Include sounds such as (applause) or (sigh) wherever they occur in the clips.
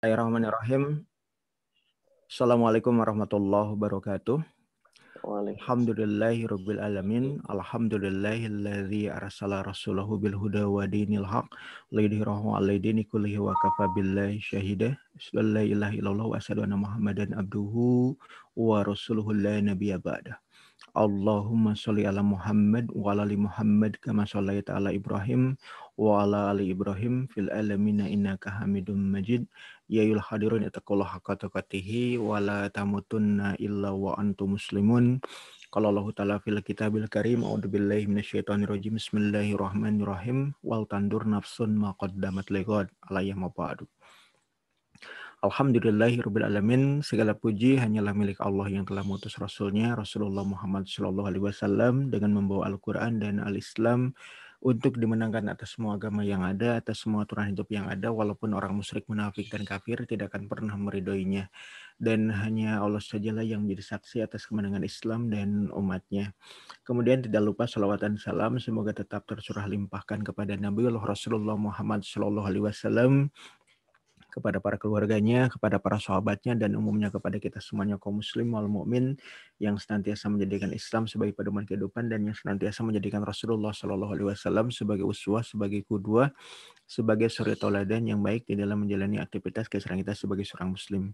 Bismillahirrahmanirrahim. Assalamualaikum warahmatullahi wabarakatuh. Alhamdulillahirabbil alamin. Alhamdulillahilladzi arsala rasulahu bil huda wa dinil haq lidhirahu 'ala dini kullihi wa kafa billahi syahida. Asyhadu ilaha illallah wa asyhadu anna Muhammadan abduhu wa rasuluhu la nabiyya ba'da. Allahumma sholli ala Muhammad wa ala ali Muhammad kama sholaita ala Ibrahim wa ala ali Ibrahim fil alamin innaka Hamidum Majid. Ya yul hadirun ittaqullaha haqqa tuqatih wa la tamutunna illa wa antum muslimun. Qala Allah taala fil kitabil karim a'udzu billahi minasyaitonir rajim. Bismillahirrahmanirrahim. Wal tandur nafsun ma qaddamat lighad. Alayhi ya ba'du. Alhamdulillahirabbil alamin. Segala puji hanyalah milik Allah yang telah mengutus rasulnya Rasulullah Muhammad sallallahu alaihi wasallam dengan membawa Al-Qur'an dan Al-Islam untuk dimenangkan atas semua agama yang ada, atas semua aturan hidup yang ada, walaupun orang musyrik, munafik, dan kafir tidak akan pernah meridoinya. Dan hanya Allah sajalah yang menjadi saksi atas kemenangan Islam dan umatnya. Kemudian tidak lupa salawat dan salam, semoga tetap tersurah limpahkan kepada Nabi Allah Rasulullah Muhammad Sallallahu Alaihi Wasallam, kepada para keluarganya, kepada para sahabatnya dan umumnya kepada kita semuanya kaum muslim wal mukmin yang senantiasa menjadikan Islam sebagai pedoman kehidupan dan yang senantiasa menjadikan Rasulullah Shallallahu alaihi wasallam sebagai uswah, sebagai kudua, sebagai suri tauladan yang baik di dalam menjalani aktivitas kehidupan kita sebagai seorang muslim.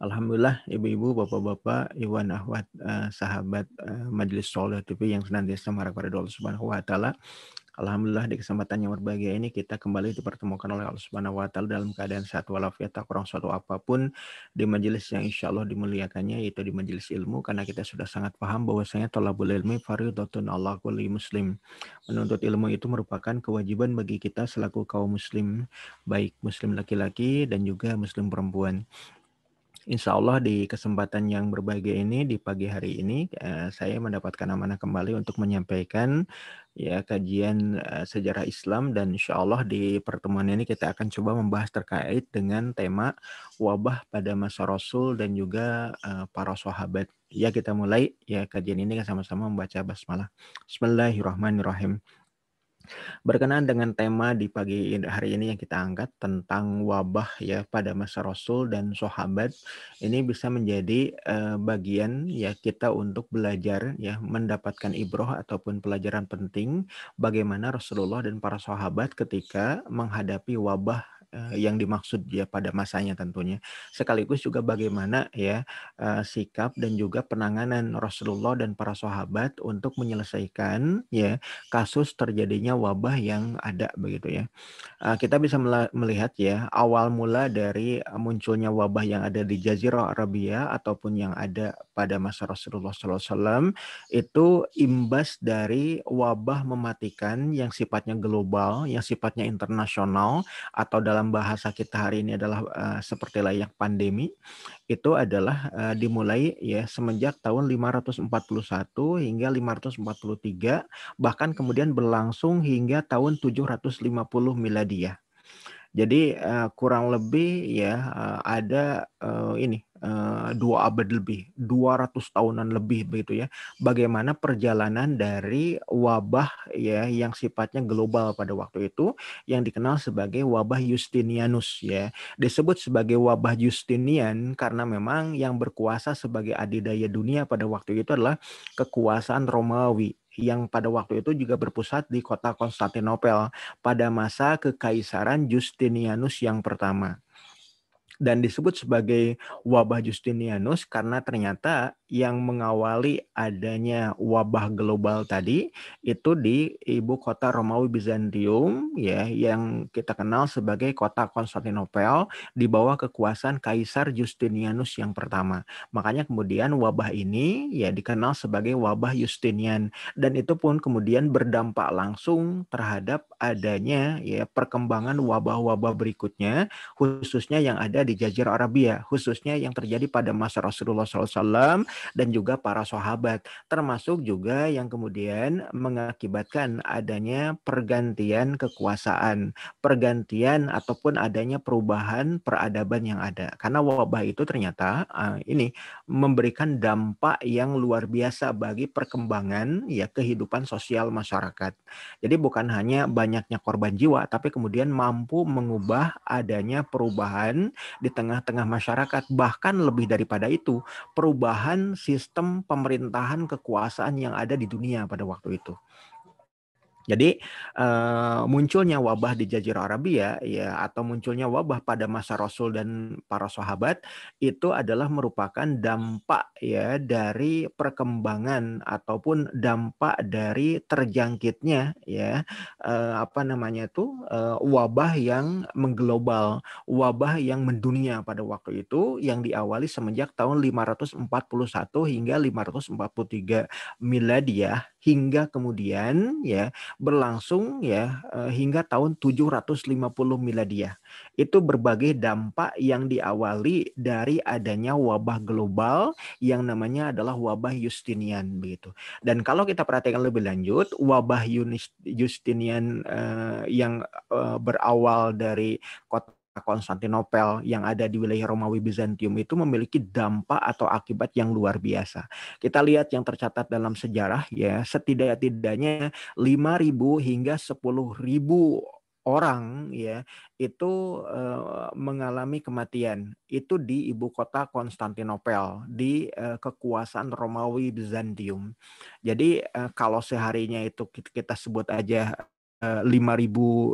Alhamdulillah ibu-ibu, bapak-bapak, iwan ahwat, eh, sahabat eh, Majelis Solo TV yang senantiasa marah pada Allah Subhanahu wa taala Alhamdulillah di kesempatan yang berbahagia ini kita kembali dipertemukan oleh Allah Subhanahu wa taala dalam keadaan sehat walafiat tak kurang suatu apapun di majelis yang insya Allah dimuliakannya yaitu di majelis ilmu karena kita sudah sangat paham bahwasanya tolabul ilmi fardhatun Allah kulli muslim. Menuntut ilmu itu merupakan kewajiban bagi kita selaku kaum muslim baik muslim laki-laki dan juga muslim perempuan. Insya Allah di kesempatan yang berbahagia ini di pagi hari ini eh, saya mendapatkan amanah kembali untuk menyampaikan ya kajian eh, sejarah Islam dan insya Allah di pertemuan ini kita akan coba membahas terkait dengan tema wabah pada masa Rasul dan juga eh, para sahabat. Ya kita mulai ya kajian ini sama-sama membaca basmalah. Bismillahirrahmanirrahim. Berkenaan dengan tema di pagi hari ini yang kita angkat tentang wabah ya pada masa Rasul dan sahabat, ini bisa menjadi uh, bagian ya kita untuk belajar ya mendapatkan ibroh ataupun pelajaran penting bagaimana Rasulullah dan para sahabat ketika menghadapi wabah Eh, yang dimaksud ya pada masanya tentunya sekaligus juga bagaimana ya eh, sikap dan juga penanganan Rasulullah dan para sahabat untuk menyelesaikan ya kasus terjadinya wabah yang ada begitu ya eh, kita bisa melihat ya awal mula dari munculnya wabah yang ada di Jazirah Arabia ataupun yang ada pada masa Rasulullah SAW itu imbas dari wabah mematikan yang sifatnya global yang sifatnya internasional atau dalam dalam bahasa kita hari ini adalah uh, seperti layak pandemi itu adalah uh, dimulai ya semenjak tahun 541 hingga 543 bahkan kemudian berlangsung hingga tahun 750 miladiah. Jadi uh, kurang lebih ya uh, ada uh, ini Eh, dua abad lebih, 200 tahunan lebih begitu ya. Bagaimana perjalanan dari wabah ya yang sifatnya global pada waktu itu yang dikenal sebagai wabah Justinianus ya. Disebut sebagai wabah Justinian karena memang yang berkuasa sebagai adidaya dunia pada waktu itu adalah kekuasaan Romawi yang pada waktu itu juga berpusat di kota Konstantinopel pada masa kekaisaran Justinianus yang pertama dan disebut sebagai wabah Justinianus karena ternyata yang mengawali adanya wabah global tadi itu di ibu kota Romawi Bizantium ya yang kita kenal sebagai kota Konstantinopel di bawah kekuasaan Kaisar Justinianus yang pertama. Makanya kemudian wabah ini ya dikenal sebagai wabah Justinian dan itu pun kemudian berdampak langsung terhadap adanya ya perkembangan wabah-wabah berikutnya khususnya yang ada di di Jazirah Arabia, khususnya yang terjadi pada masa Rasulullah SAW dan juga para sahabat, termasuk juga yang kemudian mengakibatkan adanya pergantian kekuasaan, pergantian ataupun adanya perubahan peradaban yang ada. Karena wabah itu ternyata eh, ini memberikan dampak yang luar biasa bagi perkembangan ya kehidupan sosial masyarakat. Jadi bukan hanya banyaknya korban jiwa, tapi kemudian mampu mengubah adanya perubahan di tengah-tengah masyarakat, bahkan lebih daripada itu, perubahan sistem pemerintahan kekuasaan yang ada di dunia pada waktu itu. Jadi munculnya wabah di Jazirah Arabia ya atau munculnya wabah pada masa Rasul dan para sahabat itu adalah merupakan dampak ya dari perkembangan ataupun dampak dari terjangkitnya ya apa namanya itu wabah yang mengglobal, wabah yang mendunia pada waktu itu yang diawali semenjak tahun 541 hingga 543 miladiah hingga kemudian ya berlangsung ya eh, hingga tahun 750 miladiah. Itu berbagai dampak yang diawali dari adanya wabah global yang namanya adalah wabah Justinian begitu. Dan kalau kita perhatikan lebih lanjut, wabah Justinian eh, yang eh, berawal dari kota Konstantinopel yang ada di wilayah Romawi Bizantium itu memiliki dampak atau akibat yang luar biasa. Kita lihat yang tercatat dalam sejarah ya, setidak-tidaknya 5.000 hingga 10.000 orang ya itu eh, mengalami kematian itu di ibu kota Konstantinopel di eh, kekuasaan Romawi Bizantium. Jadi eh, kalau seharinya itu kita sebut aja 5.000 eh,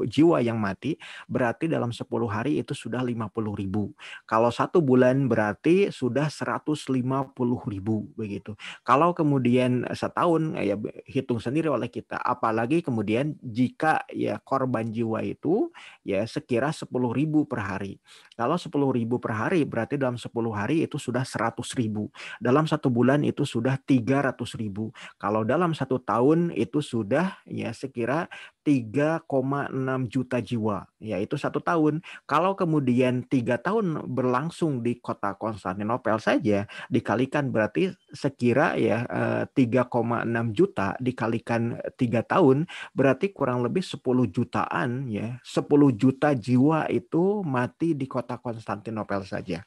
jiwa yang mati, berarti dalam 10 hari itu sudah 50.000. Kalau satu bulan berarti sudah 150.000 begitu. Kalau kemudian setahun ya hitung sendiri oleh kita, apalagi kemudian jika ya korban jiwa itu ya sekira 10.000 per hari. Kalau 10.000 per hari berarti dalam 10 hari itu sudah 100.000. Dalam satu bulan itu sudah 300.000. Kalau dalam satu tahun itu sudah ya sekira 3,6 juta jiwa, yaitu satu tahun. Kalau kemudian tiga tahun berlangsung di kota Konstantinopel saja, dikalikan berarti sekira ya 3,6 eh, juta dikalikan tiga tahun, berarti kurang lebih 10 jutaan ya, 10 juta jiwa itu mati di kota Konstantinopel saja.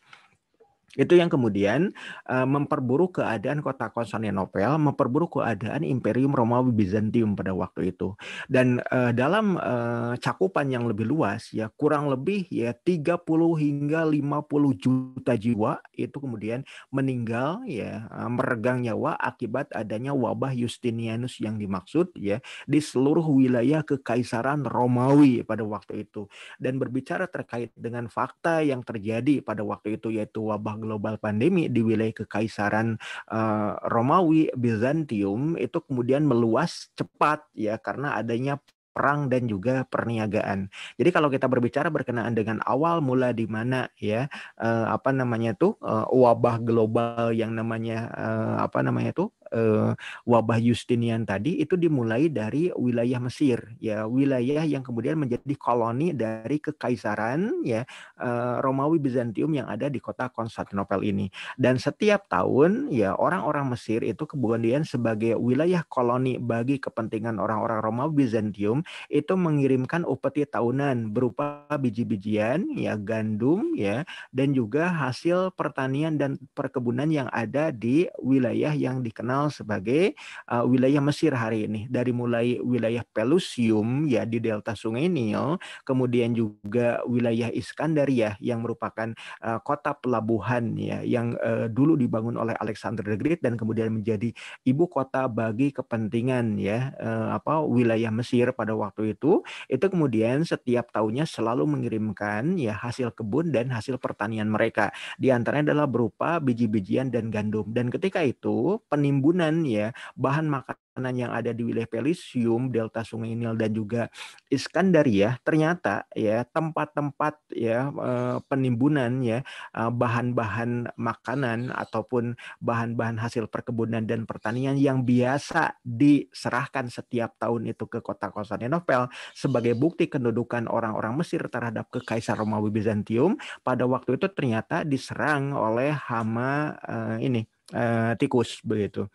Itu yang kemudian uh, memperburuk keadaan kota Konstantinopel, memperburuk keadaan Imperium Romawi Bizantium pada waktu itu. Dan uh, dalam uh, cakupan yang lebih luas ya kurang lebih ya 30 hingga 50 juta jiwa itu kemudian meninggal ya meregang nyawa akibat adanya wabah Justinianus yang dimaksud ya di seluruh wilayah kekaisaran Romawi pada waktu itu. Dan berbicara terkait dengan fakta yang terjadi pada waktu itu yaitu wabah global pandemi di wilayah kekaisaran uh, Romawi Bizantium itu kemudian meluas cepat ya karena adanya perang dan juga perniagaan. Jadi kalau kita berbicara berkenaan dengan awal mula di mana ya uh, apa namanya tuh uh, wabah global yang namanya uh, apa namanya tuh uh, wabah Justinian tadi itu dimulai dari wilayah Mesir ya wilayah yang kemudian menjadi koloni dari kekaisaran ya uh, Romawi Bizantium yang ada di kota Konstantinopel ini dan setiap tahun ya orang-orang Mesir itu kemudian sebagai wilayah koloni bagi kepentingan orang-orang Romawi Bizantium itu mengirimkan upeti tahunan berupa biji-bijian ya gandum ya dan juga hasil pertanian dan perkebunan yang ada di wilayah yang dikenal dikenal sebagai uh, wilayah Mesir hari ini. Dari mulai wilayah Pelusium ya di delta Sungai Nil, kemudian juga wilayah Iskandaria yang merupakan uh, kota pelabuhan ya yang uh, dulu dibangun oleh Alexander the Great dan kemudian menjadi ibu kota bagi kepentingan ya uh, apa wilayah Mesir pada waktu itu. Itu kemudian setiap tahunnya selalu mengirimkan ya hasil kebun dan hasil pertanian mereka. Di antaranya adalah berupa biji-bijian dan gandum. Dan ketika itu penimbun perkebunan ya bahan makanan yang ada di wilayah Pelisium, delta Sungai Nil dan juga Iskandaria ya. ternyata ya tempat-tempat ya eh, penimbunan ya eh, bahan-bahan makanan ataupun bahan-bahan hasil perkebunan dan pertanian yang biasa diserahkan setiap tahun itu ke kota Konstantinopel sebagai bukti kedudukan orang-orang Mesir terhadap kekaisaran Romawi Bizantium pada waktu itu ternyata diserang oleh hama uh, ini Eh, tikus begitu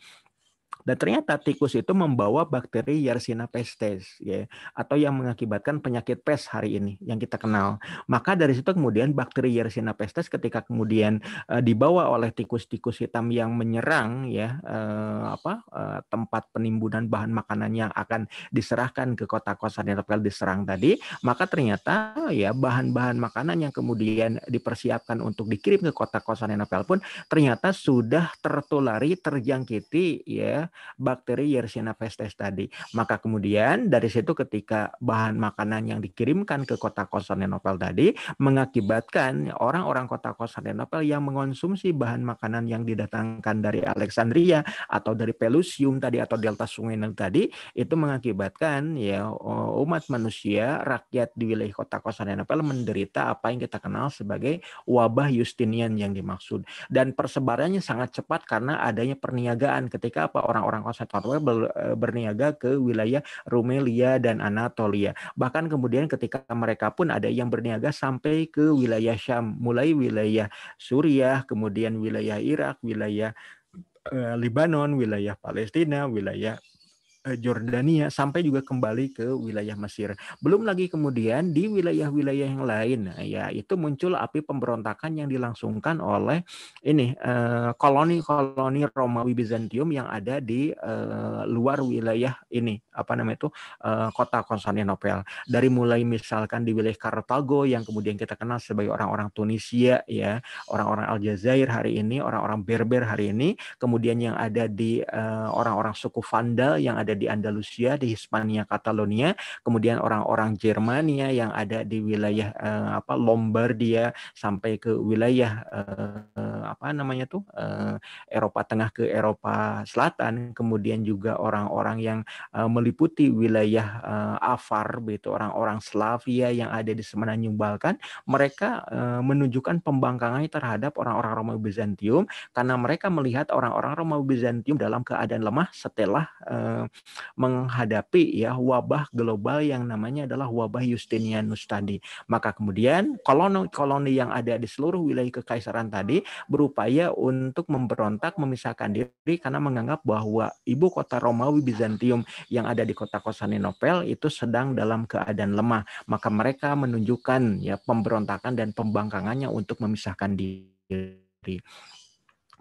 dan ternyata tikus itu membawa bakteri Yersinia pestis ya atau yang mengakibatkan penyakit pes hari ini yang kita kenal. Maka dari situ kemudian bakteri Yersinia pestis ketika kemudian uh, dibawa oleh tikus-tikus hitam yang menyerang ya uh, apa uh, tempat penimbunan bahan makanan yang akan diserahkan ke kota kosan terkenal diserang tadi, maka ternyata ya bahan-bahan makanan yang kemudian dipersiapkan untuk dikirim ke kota kosan Konstantinopel pun ternyata sudah tertulari terjangkiti ya bakteri Yersinia pestis tadi. Maka kemudian dari situ ketika bahan makanan yang dikirimkan ke kota Konstantinopel tadi mengakibatkan orang-orang kota Konstantinopel yang mengonsumsi bahan makanan yang didatangkan dari Alexandria atau dari Pelusium tadi atau delta sungai Nil tadi itu mengakibatkan ya eh, umat manusia rakyat di wilayah kota Konstantinopel menderita apa yang kita kenal sebagai wabah Justinian yang dimaksud dan persebarannya sangat cepat karena adanya perniagaan ketika apa orang orang-orang Satwa eh, berniaga ke wilayah Rumelia dan Anatolia. Bahkan kemudian ketika mereka pun ada yang berniaga sampai ke wilayah Syam, mulai wilayah Suriah, kemudian wilayah Irak, wilayah eh, Lebanon, wilayah Palestina, wilayah Eh, Jordania sampai juga kembali ke wilayah Mesir. Belum lagi kemudian di wilayah-wilayah yang lain nah, ya itu muncul api pemberontakan yang dilangsungkan oleh ini eh, koloni-koloni Romawi Bizantium yang ada di eh, luar wilayah ini apa namanya itu kota Konstantinopel. Dari mulai misalkan di wilayah Kartago yang kemudian kita kenal sebagai orang-orang Tunisia ya, orang-orang Aljazair hari ini, orang-orang Berber hari ini, kemudian yang ada di orang-orang suku Vandal yang ada ada di Andalusia, di Hispania, Catalonia, kemudian orang-orang Jermania yang ada di wilayah eh, apa Lombardia sampai ke wilayah eh, apa namanya tuh eh, Eropa Tengah ke Eropa Selatan, kemudian juga orang-orang yang eh, meliputi wilayah eh, Afar begitu, orang-orang Slavia yang ada di semenanjung Balkan, mereka eh, menunjukkan pembangkangannya terhadap orang-orang Romawi Bizantium karena mereka melihat orang-orang Romawi Bizantium dalam keadaan lemah setelah eh, menghadapi ya wabah global yang namanya adalah wabah Justinianus tadi. Maka kemudian koloni-koloni yang ada di seluruh wilayah kekaisaran tadi berupaya untuk memberontak, memisahkan diri karena menganggap bahwa ibu kota Romawi Bizantium yang ada di kota Konstantinopel itu sedang dalam keadaan lemah. Maka mereka menunjukkan ya pemberontakan dan pembangkangannya untuk memisahkan diri.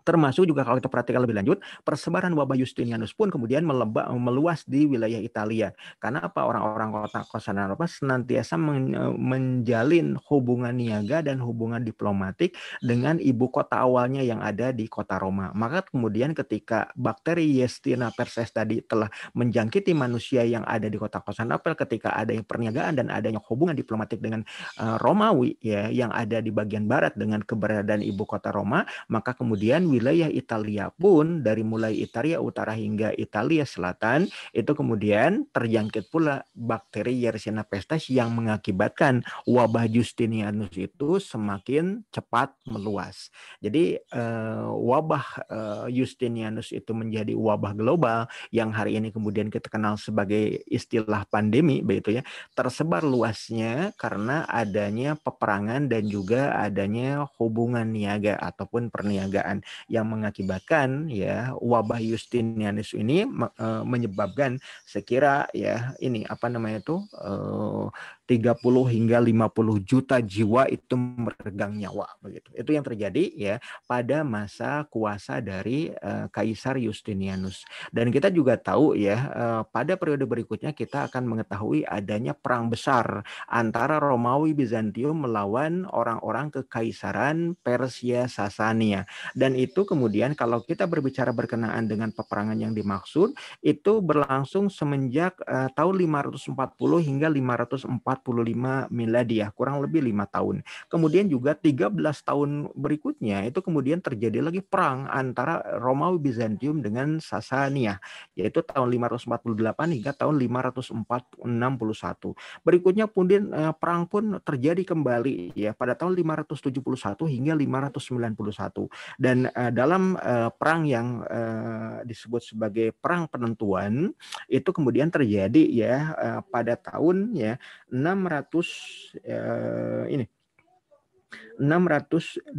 Termasuk juga kalau kita perhatikan lebih lanjut, persebaran wabah Justinianus pun kemudian meleba, meluas di wilayah Italia. Karena apa orang-orang kota kosan Eropa senantiasa e, menjalin hubungan niaga dan hubungan diplomatik dengan ibu kota awalnya yang ada di kota Roma. Maka kemudian ketika bakteri Yestina perses tadi telah menjangkiti manusia yang ada di kota Konstantinopel ketika ada yang perniagaan dan adanya hubungan diplomatik dengan e, Romawi ya yang ada di bagian barat dengan keberadaan ibu kota Roma, maka kemudian wilayah Italia pun dari mulai Italia Utara hingga Italia Selatan itu kemudian terjangkit pula bakteri Yersinia pestis yang mengakibatkan wabah Justinianus itu semakin cepat meluas. Jadi eh, wabah eh, Justinianus itu menjadi wabah global yang hari ini kemudian kita kenal sebagai istilah pandemi begitu ya, tersebar luasnya karena adanya peperangan dan juga adanya hubungan niaga ataupun perniagaan yang mengakibatkan ya wabah Justinianus ini eh, menyebabkan sekira ya ini apa namanya itu eh, 30 hingga 50 juta jiwa itu meregang nyawa begitu. Itu yang terjadi ya pada masa kuasa dari uh, Kaisar Justinianus. Dan kita juga tahu ya uh, pada periode berikutnya kita akan mengetahui adanya perang besar antara Romawi Bizantium melawan orang-orang kekaisaran Persia Sasania. Dan itu kemudian kalau kita berbicara berkenaan dengan peperangan yang dimaksud itu berlangsung semenjak uh, tahun 540 hingga 540 45 miladiah, kurang lebih lima tahun. Kemudian juga 13 tahun berikutnya itu kemudian terjadi lagi perang antara Romawi Bizantium dengan Sasania, yaitu tahun 548 hingga tahun 5461. Berikutnya kemudian eh, perang pun terjadi kembali ya pada tahun 571 hingga 591. Dan eh, dalam eh, perang yang disebut sebagai perang penentuan itu kemudian terjadi ya pada tahun ya 600 eh, ini 610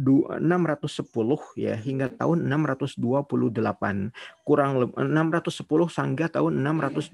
ya hingga tahun 628 kurang 610 sangga tahun 627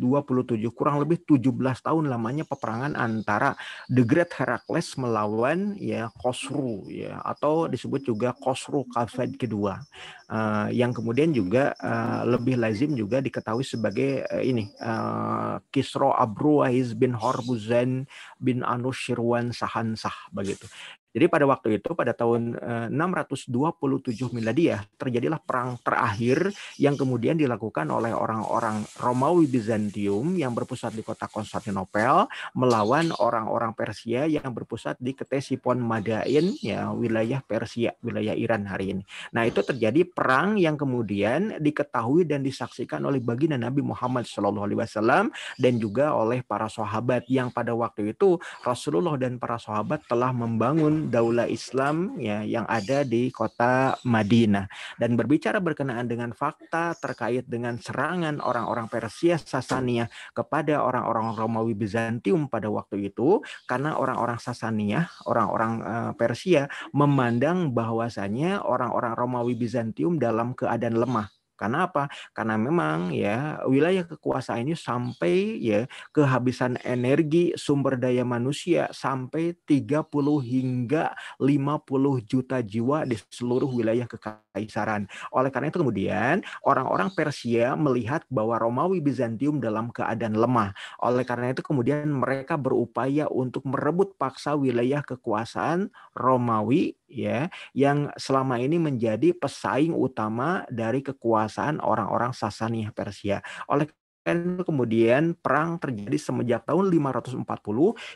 kurang lebih 17 tahun lamanya peperangan antara The Great Heracles melawan ya Khosru ya atau disebut juga Khosru Khalid kedua uh, yang kemudian juga uh, lebih lazim juga diketahui sebagai uh, ini uh, Kisro Abruwais bin Hormuzan bin Anushirwan Sahansah begitu jadi pada waktu itu pada tahun 627 eh, Miladiah terjadilah perang terakhir yang kemudian dilakukan oleh orang-orang Romawi Bizantium yang berpusat di kota Konstantinopel melawan orang-orang Persia yang berpusat di Ktesipon Madain ya wilayah Persia, wilayah Iran hari ini. Nah, itu terjadi perang yang kemudian diketahui dan disaksikan oleh baginda Nabi Muhammad Shallallahu alaihi wasallam dan juga oleh para sahabat yang pada waktu itu Rasulullah dan para sahabat telah membangun daulah Islam ya yang ada di kota Madinah dan berbicara berkenaan dengan fakta terkait dengan serangan orang-orang Persia Sasania kepada orang-orang Romawi Bizantium pada waktu itu karena orang-orang Sasania, orang-orang eh, Persia memandang bahwasanya orang-orang Romawi Bizantium dalam keadaan lemah karena apa? Karena memang ya wilayah kekuasaan ini sampai ya kehabisan energi sumber daya manusia sampai 30 hingga 50 juta jiwa di seluruh wilayah kekaisaran. Oleh karena itu kemudian orang-orang Persia melihat bahwa Romawi Bizantium dalam keadaan lemah. Oleh karena itu kemudian mereka berupaya untuk merebut paksa wilayah kekuasaan Romawi ya yang selama ini menjadi pesaing utama dari kekuasaan orang-orang Sasaniyah Persia. Oleh Kan kemudian perang terjadi semenjak tahun 540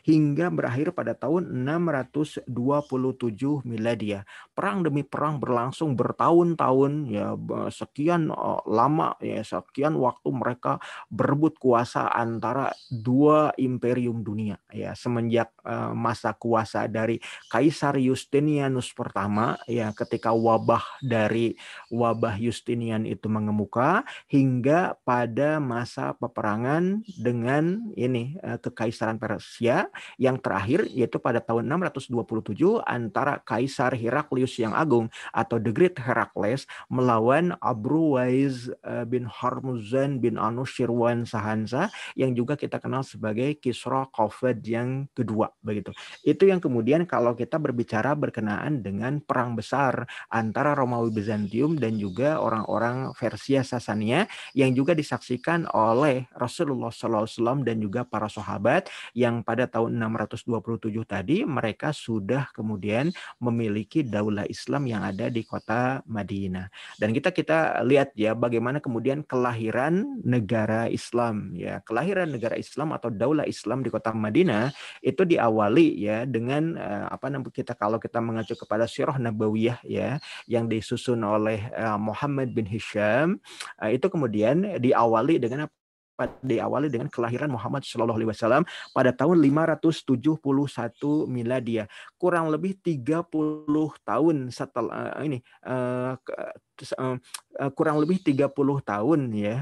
hingga berakhir pada tahun 627 miladia. Perang demi perang berlangsung bertahun-tahun ya sekian eh, lama ya sekian waktu mereka berebut kuasa antara dua imperium dunia ya semenjak eh, masa kuasa dari Kaisar Justinianus pertama ya ketika wabah dari wabah Justinian itu mengemuka hingga pada masa masa peperangan dengan ini eh, kekaisaran Persia yang terakhir yaitu pada tahun 627 antara Kaisar Heraklius yang Agung atau The Great Heracles melawan Abruwais eh, bin Hormuzan bin Anushirwan Sahansa yang juga kita kenal sebagai Kisra Kofed yang kedua begitu. Itu yang kemudian kalau kita berbicara berkenaan dengan perang besar antara Romawi Bizantium dan juga orang-orang Persia Sasania yang juga disaksikan oleh Rasulullah SAW dan juga para sahabat yang pada tahun 627 tadi mereka sudah kemudian memiliki daulah Islam yang ada di kota Madinah. Dan kita kita lihat ya bagaimana kemudian kelahiran negara Islam ya. Kelahiran negara Islam atau daulah Islam di kota Madinah itu diawali ya dengan eh, apa namanya kita kalau kita mengacu kepada sirah nabawiyah ya yang disusun oleh eh, Muhammad bin Hisham eh, itu kemudian diawali dengan apa pada awalnya dengan kelahiran Muhammad Shallallahu Alaihi Wasallam pada tahun 571 miladia kurang lebih 30 tahun setelah eh, ini eh, eh, kurang lebih 30 tahun ya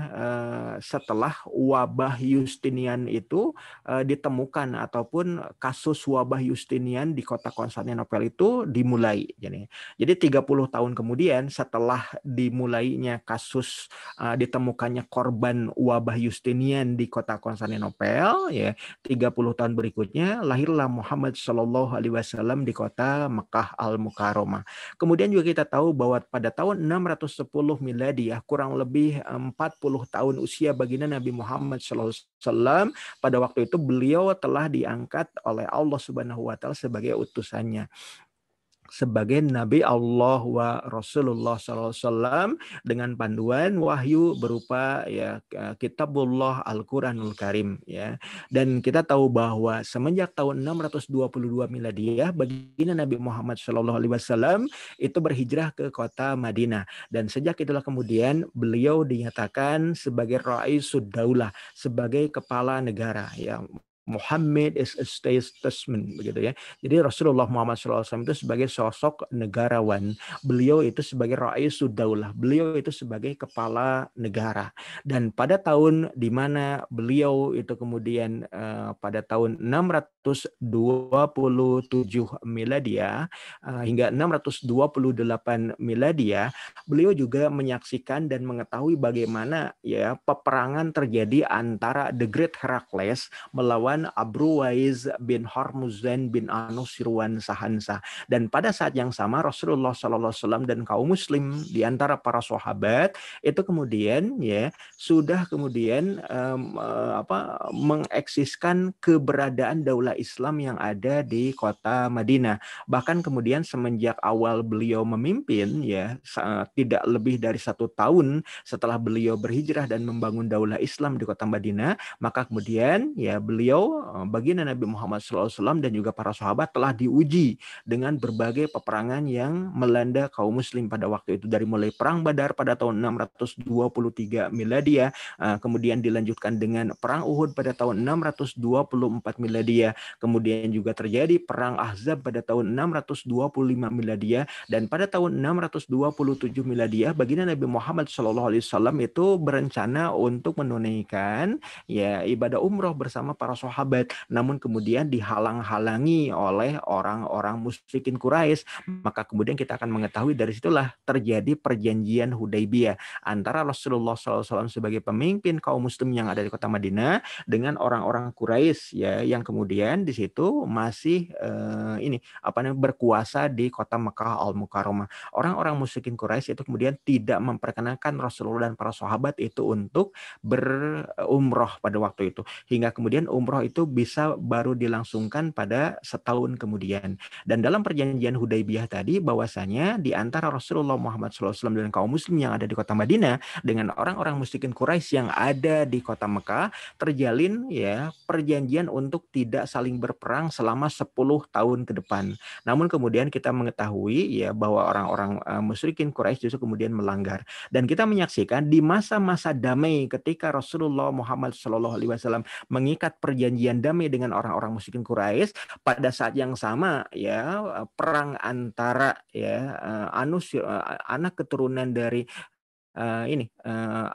setelah wabah Justinian itu ditemukan ataupun kasus wabah Justinian di kota Konstantinopel itu dimulai jadi jadi 30 tahun kemudian setelah dimulainya kasus ditemukannya korban wabah Justinian di kota Konstantinopel ya 30 tahun berikutnya lahirlah Muhammad Shallallahu alaihi wasallam Wasallam di kota Mekah al Mukarromah. Kemudian juga kita tahu bahwa pada tahun 610 miladi ya kurang lebih 40 eh, tahun usia baginda Nabi Muhammad SAW pada waktu itu beliau telah diangkat oleh Allah Subhanahu wa taala sebagai utusannya sebagai Nabi Allah wa Rasulullah SAW dengan panduan wahyu berupa ya Kitabullah Al-Quranul Karim ya dan kita tahu bahwa semenjak tahun 622 Miladiyah baginda Nabi Muhammad Shallallahu Alaihi Wasallam itu berhijrah ke kota Madinah dan sejak itulah kemudian beliau dinyatakan sebagai Rais Daulah sebagai kepala negara ya Muhammad is a statesman begitu ya. Jadi Rasulullah Muhammad SAW itu sebagai sosok negarawan, beliau itu sebagai raisud daulah, beliau itu sebagai kepala negara. Dan pada tahun di mana beliau itu kemudian uh, pada tahun 627 Miladia uh, hingga 628 Miladia, beliau juga menyaksikan dan mengetahui bagaimana ya peperangan terjadi antara The Great Heracles melawan Sirwan Abru Waiz bin Hormuzan bin Sirwan Sahansa. Dan pada saat yang sama Rasulullah SAW dan kaum muslim di antara para sahabat itu kemudian ya sudah kemudian um, apa mengeksiskan keberadaan daulah Islam yang ada di kota Madinah. Bahkan kemudian semenjak awal beliau memimpin ya tidak lebih dari satu tahun setelah beliau berhijrah dan membangun daulah Islam di kota Madinah, maka kemudian ya beliau beliau, eh, baginda Nabi Muhammad SAW dan juga para sahabat telah diuji dengan berbagai peperangan yang melanda kaum muslim pada waktu itu. Dari mulai Perang Badar pada tahun 623 Miladia, eh, kemudian dilanjutkan dengan Perang Uhud pada tahun 624 Miladia, kemudian juga terjadi Perang Ahzab pada tahun 625 Miladia, dan pada tahun 627 Miladia, baginda Nabi Muhammad SAW itu berencana untuk menunaikan ya ibadah umroh bersama para sahabat sahabat namun kemudian dihalang-halangi oleh orang-orang musyrikin Quraisy maka kemudian kita akan mengetahui dari situlah terjadi perjanjian Hudaybiyah antara Rasulullah SAW sebagai pemimpin kaum muslim yang ada di kota Madinah dengan orang-orang Quraisy ya yang kemudian di situ masih eh, ini apa namanya berkuasa di kota Mekah Al Mukarramah orang-orang musyrikin Quraisy itu kemudian tidak memperkenankan Rasulullah dan para sahabat itu untuk berumroh pada waktu itu hingga kemudian umroh itu bisa baru dilangsungkan pada setahun kemudian. Dan dalam perjanjian Hudaybiyah tadi bahwasanya di antara Rasulullah Muhammad SAW dan kaum muslim yang ada di kota Madinah dengan orang-orang musyrikin Quraisy yang ada di kota Mekah terjalin ya perjanjian untuk tidak saling berperang selama 10 tahun ke depan. Namun kemudian kita mengetahui ya bahwa orang-orang eh, musyrikin Quraisy justru kemudian melanggar dan kita menyaksikan di masa-masa damai ketika Rasulullah Muhammad SAW mengikat perjanjian perjanjian damai dengan orang-orang musyrikin Quraisy pada saat yang sama ya perang antara ya eh, Anus eh, anak keturunan dari uh, ini uh,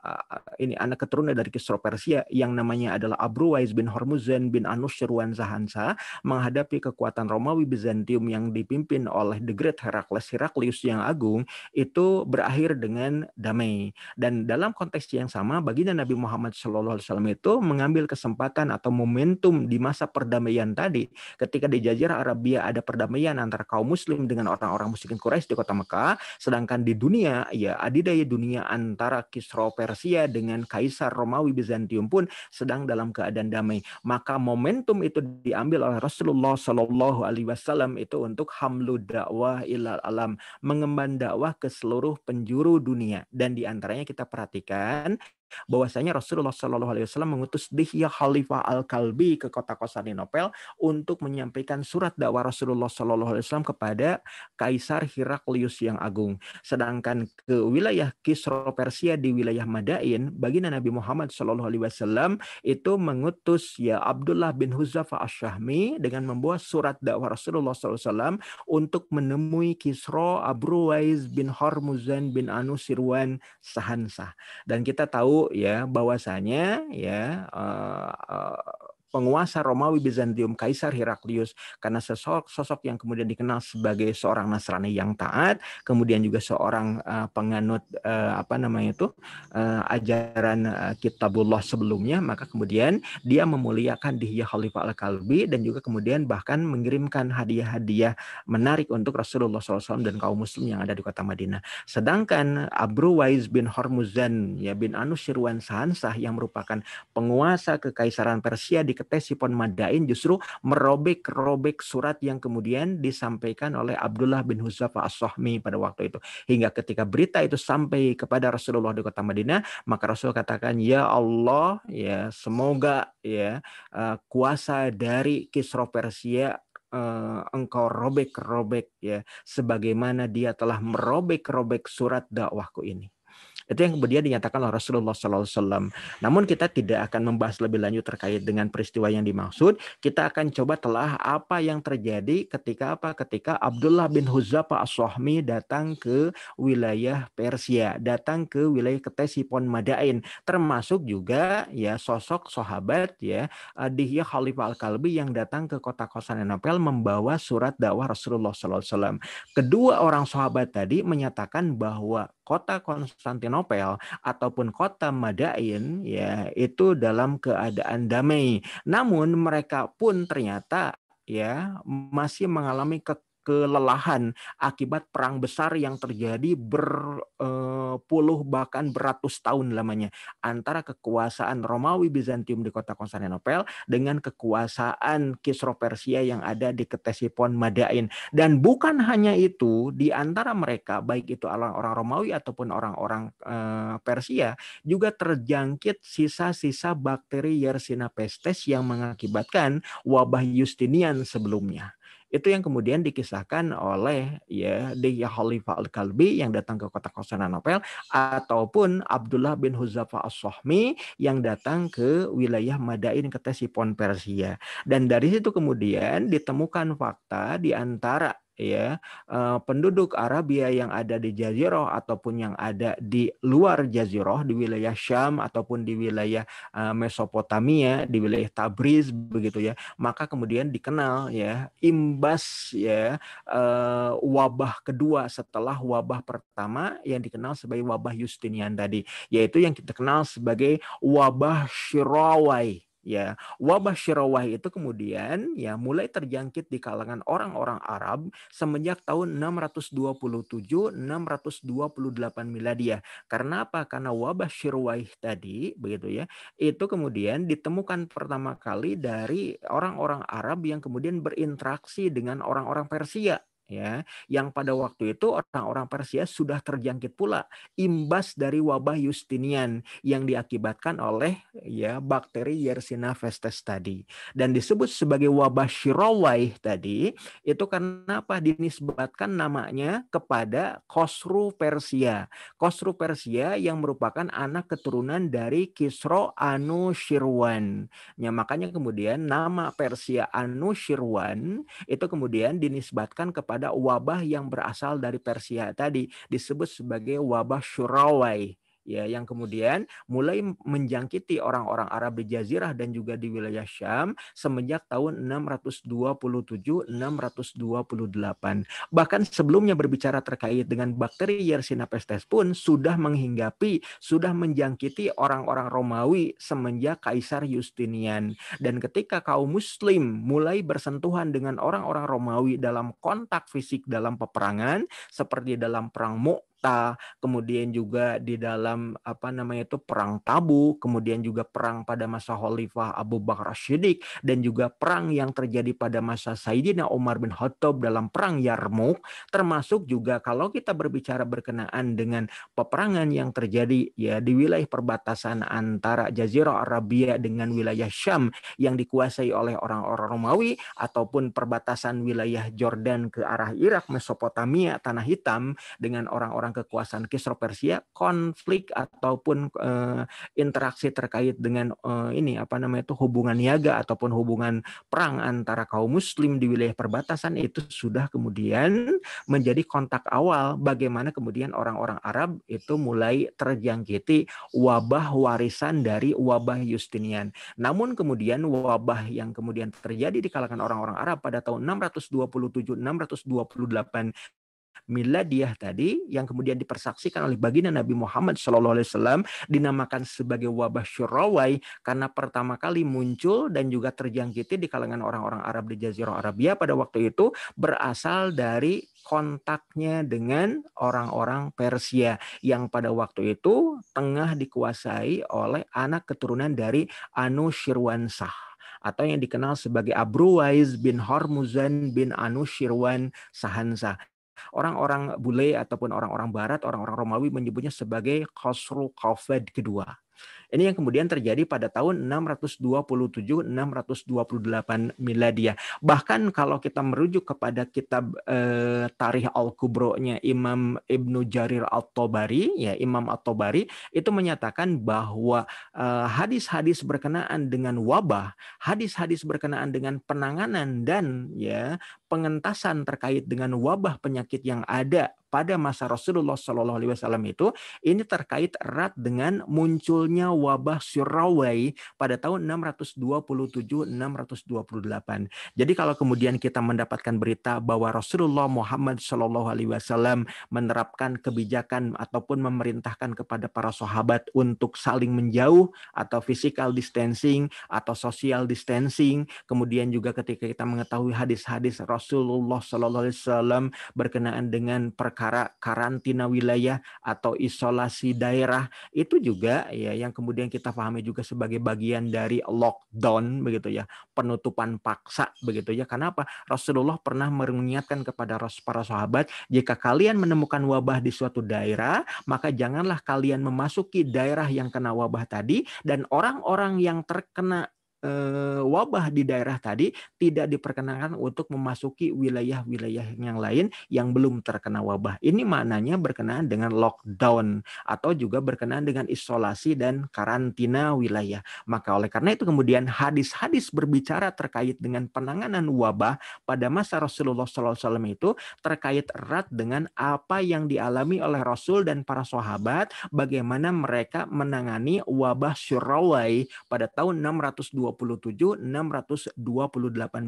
ini anak keturunan dari Kisro Persia yang namanya adalah Abruwais bin Hormuzan bin Anushirwan Zahansa menghadapi kekuatan Romawi Bizantium yang dipimpin oleh The Great Heracles Heraclius yang agung itu berakhir dengan damai dan dalam konteks yang sama baginda Nabi Muhammad SAW itu mengambil kesempatan atau momentum di masa perdamaian tadi ketika di Jazirah Arabia ada perdamaian antara kaum muslim dengan orang-orang musyrikin Quraisy di kota Mekah sedangkan di dunia ya adidaya dunia antara Kisro Persia dengan Kaisar Romawi Bizantium pun sedang dalam keadaan damai. Maka momentum itu diambil oleh Rasulullah Shallallahu Alaihi Wasallam itu untuk hamlu dakwah ilal alam, mengemban dakwah ke seluruh penjuru dunia. Dan diantaranya kita perhatikan bahwasanya Rasulullah Shallallahu Alaihi Wasallam mengutus Dihya Khalifah Al Kalbi ke kota Konstantinopel untuk menyampaikan surat dakwah Rasulullah Shallallahu Alaihi Wasallam kepada Kaisar Heraklius yang agung. Sedangkan ke wilayah Kisro Persia di wilayah Madain, baginda Nabi Muhammad Shallallahu Alaihi Wasallam itu mengutus ya Abdullah bin Huzafa ashshami dengan membawa surat dakwah Rasulullah Alaihi Wasallam untuk menemui Kisro Abruwais bin Hormuzan bin Anusirwan Sirwan Sahansah. Dan kita tahu ya bahwasanya ya uh, penguasa Romawi Bizantium Kaisar Heraklius karena sosok sosok yang kemudian dikenal sebagai seorang Nasrani yang taat, kemudian juga seorang eh, penganut eh, apa namanya itu eh, ajaran Kitabullah sebelumnya, maka kemudian dia memuliakan Dihya Khalifah Al-Kalbi dan juga kemudian bahkan mengirimkan hadiah-hadiah menarik untuk Rasulullah SAW dan kaum muslim yang ada di kota Madinah. Sedangkan Abu Waiz bin Hormuzan ya bin Anusirwan Sahansah yang merupakan penguasa kekaisaran Persia di diketes Sipon Madain justru merobek-robek surat yang kemudian disampaikan oleh Abdullah bin Huzafa As-Sahmi pada waktu itu. Hingga ketika berita itu sampai kepada Rasulullah di kota Madinah, maka Rasul katakan, "Ya Allah, ya semoga ya eh, kuasa dari Kisro Persia uh, engkau robek-robek ya sebagaimana dia telah merobek-robek surat dakwahku ini." Itu yang kemudian dinyatakan oleh Rasulullah SAW. Namun kita tidak akan membahas lebih lanjut terkait dengan peristiwa yang dimaksud. Kita akan coba telah apa yang terjadi ketika apa? Ketika Abdullah bin Huzafa As-Sohmi datang ke wilayah Persia, datang ke wilayah Ketesipon Madain, termasuk juga ya sosok sahabat ya Adiyah Khalifah Al-Kalbi yang datang ke kota Konstantinopel membawa surat dakwah Rasulullah SAW. Kedua orang sahabat tadi menyatakan bahwa kota Konstantinopel Nobel ataupun kota Madain ya itu dalam keadaan damai. Namun mereka pun ternyata ya masih mengalami ke kelelahan akibat perang besar yang terjadi berpuluh eh, bahkan beratus tahun lamanya antara kekuasaan Romawi Bizantium di kota Konstantinopel dengan kekuasaan Kisro Persia yang ada di Ketesipon Madain dan bukan hanya itu di antara mereka baik itu orang-orang Romawi ataupun orang-orang eh, Persia juga terjangkit sisa-sisa bakteri Yersinia pestis yang mengakibatkan wabah Justinian sebelumnya. Itu yang kemudian dikisahkan oleh ya di Khalifah Al-Kalbi yang datang ke kota Konstantinopel ataupun Abdullah bin Huzafa As-Sohmi yang datang ke wilayah Madain ke Tesipon Persia. Dan dari situ kemudian ditemukan fakta di antara ya penduduk Arabia yang ada di Jazirah ataupun yang ada di luar Jazirah di wilayah Syam ataupun di wilayah eh, Mesopotamia di wilayah Tabriz begitu ya maka kemudian dikenal ya imbas ya eh, wabah kedua setelah wabah pertama yang dikenal sebagai wabah Justinian tadi yaitu yang kita kenal sebagai wabah Shirawai Ya, wabah syirawah itu kemudian ya mulai terjangkit di kalangan orang-orang Arab semenjak tahun 627-628 Miladiah. Karena apa? Karena wabah syirawah tadi begitu ya. Itu kemudian ditemukan pertama kali dari orang-orang Arab yang kemudian berinteraksi dengan orang-orang Persia ya yang pada waktu itu orang-orang Persia sudah terjangkit pula imbas dari wabah Justinian yang diakibatkan oleh ya bakteri Yersinia pestis tadi dan disebut sebagai wabah Shirawai tadi itu karena apa dinisbatkan namanya kepada Kosru Persia Kosru Persia yang merupakan anak keturunan dari Kisro Anushirwan ya makanya kemudian nama Persia Anushirwan itu kemudian dinisbatkan kepada kepada wabah yang berasal dari Persia tadi disebut sebagai wabah surawai ya yang kemudian mulai menjangkiti orang-orang Arab di Jazirah dan juga di wilayah Syam semenjak tahun 627 628 bahkan sebelumnya berbicara terkait dengan bakteri Yersinia pestis pun sudah menghinggapi sudah menjangkiti orang-orang Romawi semenjak Kaisar Justinian dan ketika kaum muslim mulai bersentuhan dengan orang-orang Romawi dalam kontak fisik dalam peperangan seperti dalam perang Mu kita kemudian juga di dalam apa namanya itu perang Tabu, kemudian juga perang pada masa Khalifah Abu Bakar Siddiq dan juga perang yang terjadi pada masa Sayyidina Umar bin Khattab dalam perang Yarmouk, termasuk juga kalau kita berbicara berkenaan dengan peperangan yang terjadi ya di wilayah perbatasan antara Jazirah Arabia dengan wilayah Syam yang dikuasai oleh orang-orang Romawi ataupun perbatasan wilayah Jordan ke arah Irak, Mesopotamia, tanah hitam dengan orang-orang orang kekuasaan Kisro Persia konflik ataupun uh, interaksi terkait dengan uh, ini apa namanya itu hubungan niaga ataupun hubungan perang antara kaum muslim di wilayah perbatasan itu sudah kemudian menjadi kontak awal bagaimana kemudian orang-orang Arab itu mulai terjangkiti wabah warisan dari wabah Justinian. Namun kemudian wabah yang kemudian terjadi di kalangan orang-orang Arab pada tahun 627 628 miladiah tadi yang kemudian dipersaksikan oleh baginda Nabi Muhammad Shallallahu Alaihi Wasallam dinamakan sebagai wabah syurawai karena pertama kali muncul dan juga terjangkiti di kalangan orang-orang Arab di Jazirah Arabia pada waktu itu berasal dari kontaknya dengan orang-orang Persia yang pada waktu itu tengah dikuasai oleh anak keturunan dari Anu Anushirwansah atau yang dikenal sebagai Abruwais bin Hormuzan bin Anushirwan Sahansa Orang-orang bule ataupun orang-orang barat, orang-orang Romawi menyebutnya sebagai Khosru Khafed kedua. Ini yang kemudian terjadi pada tahun 627-628 miladia. Bahkan kalau kita merujuk kepada kitab eh, Tarikh Al-Kubro-nya Imam Ibnu Jarir Al tabari ya Imam Al tabari itu menyatakan bahwa eh, hadis-hadis eh, berkenaan dengan wabah, hadis-hadis berkenaan dengan penanganan dan ya pengentasan terkait dengan wabah penyakit yang ada pada masa Rasulullah Shallallahu Alaihi Wasallam itu ini terkait erat dengan munculnya wabah surawei pada tahun 627-628. Jadi kalau kemudian kita mendapatkan berita bahwa Rasulullah Muhammad Shallallahu Alaihi Wasallam menerapkan kebijakan ataupun memerintahkan kepada para sahabat untuk saling menjauh atau physical distancing atau social distancing, kemudian juga ketika kita mengetahui hadis-hadis Rasulullah Sallallahu Alaihi Wasallam berkenaan dengan perkara karantina wilayah atau isolasi daerah itu juga ya yang kemudian kita pahami juga sebagai bagian dari lockdown begitu ya penutupan paksa begitu ya karena apa Rasulullah pernah mengingatkan kepada para sahabat jika kalian menemukan wabah di suatu daerah maka janganlah kalian memasuki daerah yang kena wabah tadi dan orang-orang yang terkena Eh, wabah di daerah tadi tidak diperkenankan untuk memasuki wilayah-wilayah yang lain yang belum terkena wabah. Ini maknanya berkenaan dengan lockdown atau juga berkenaan dengan isolasi dan karantina wilayah. Maka oleh karena itu kemudian hadis-hadis berbicara terkait dengan penanganan wabah pada masa Rasulullah SAW itu terkait erat dengan apa yang dialami oleh Rasul dan para sahabat bagaimana mereka menangani wabah Syurawai pada tahun 620 27 628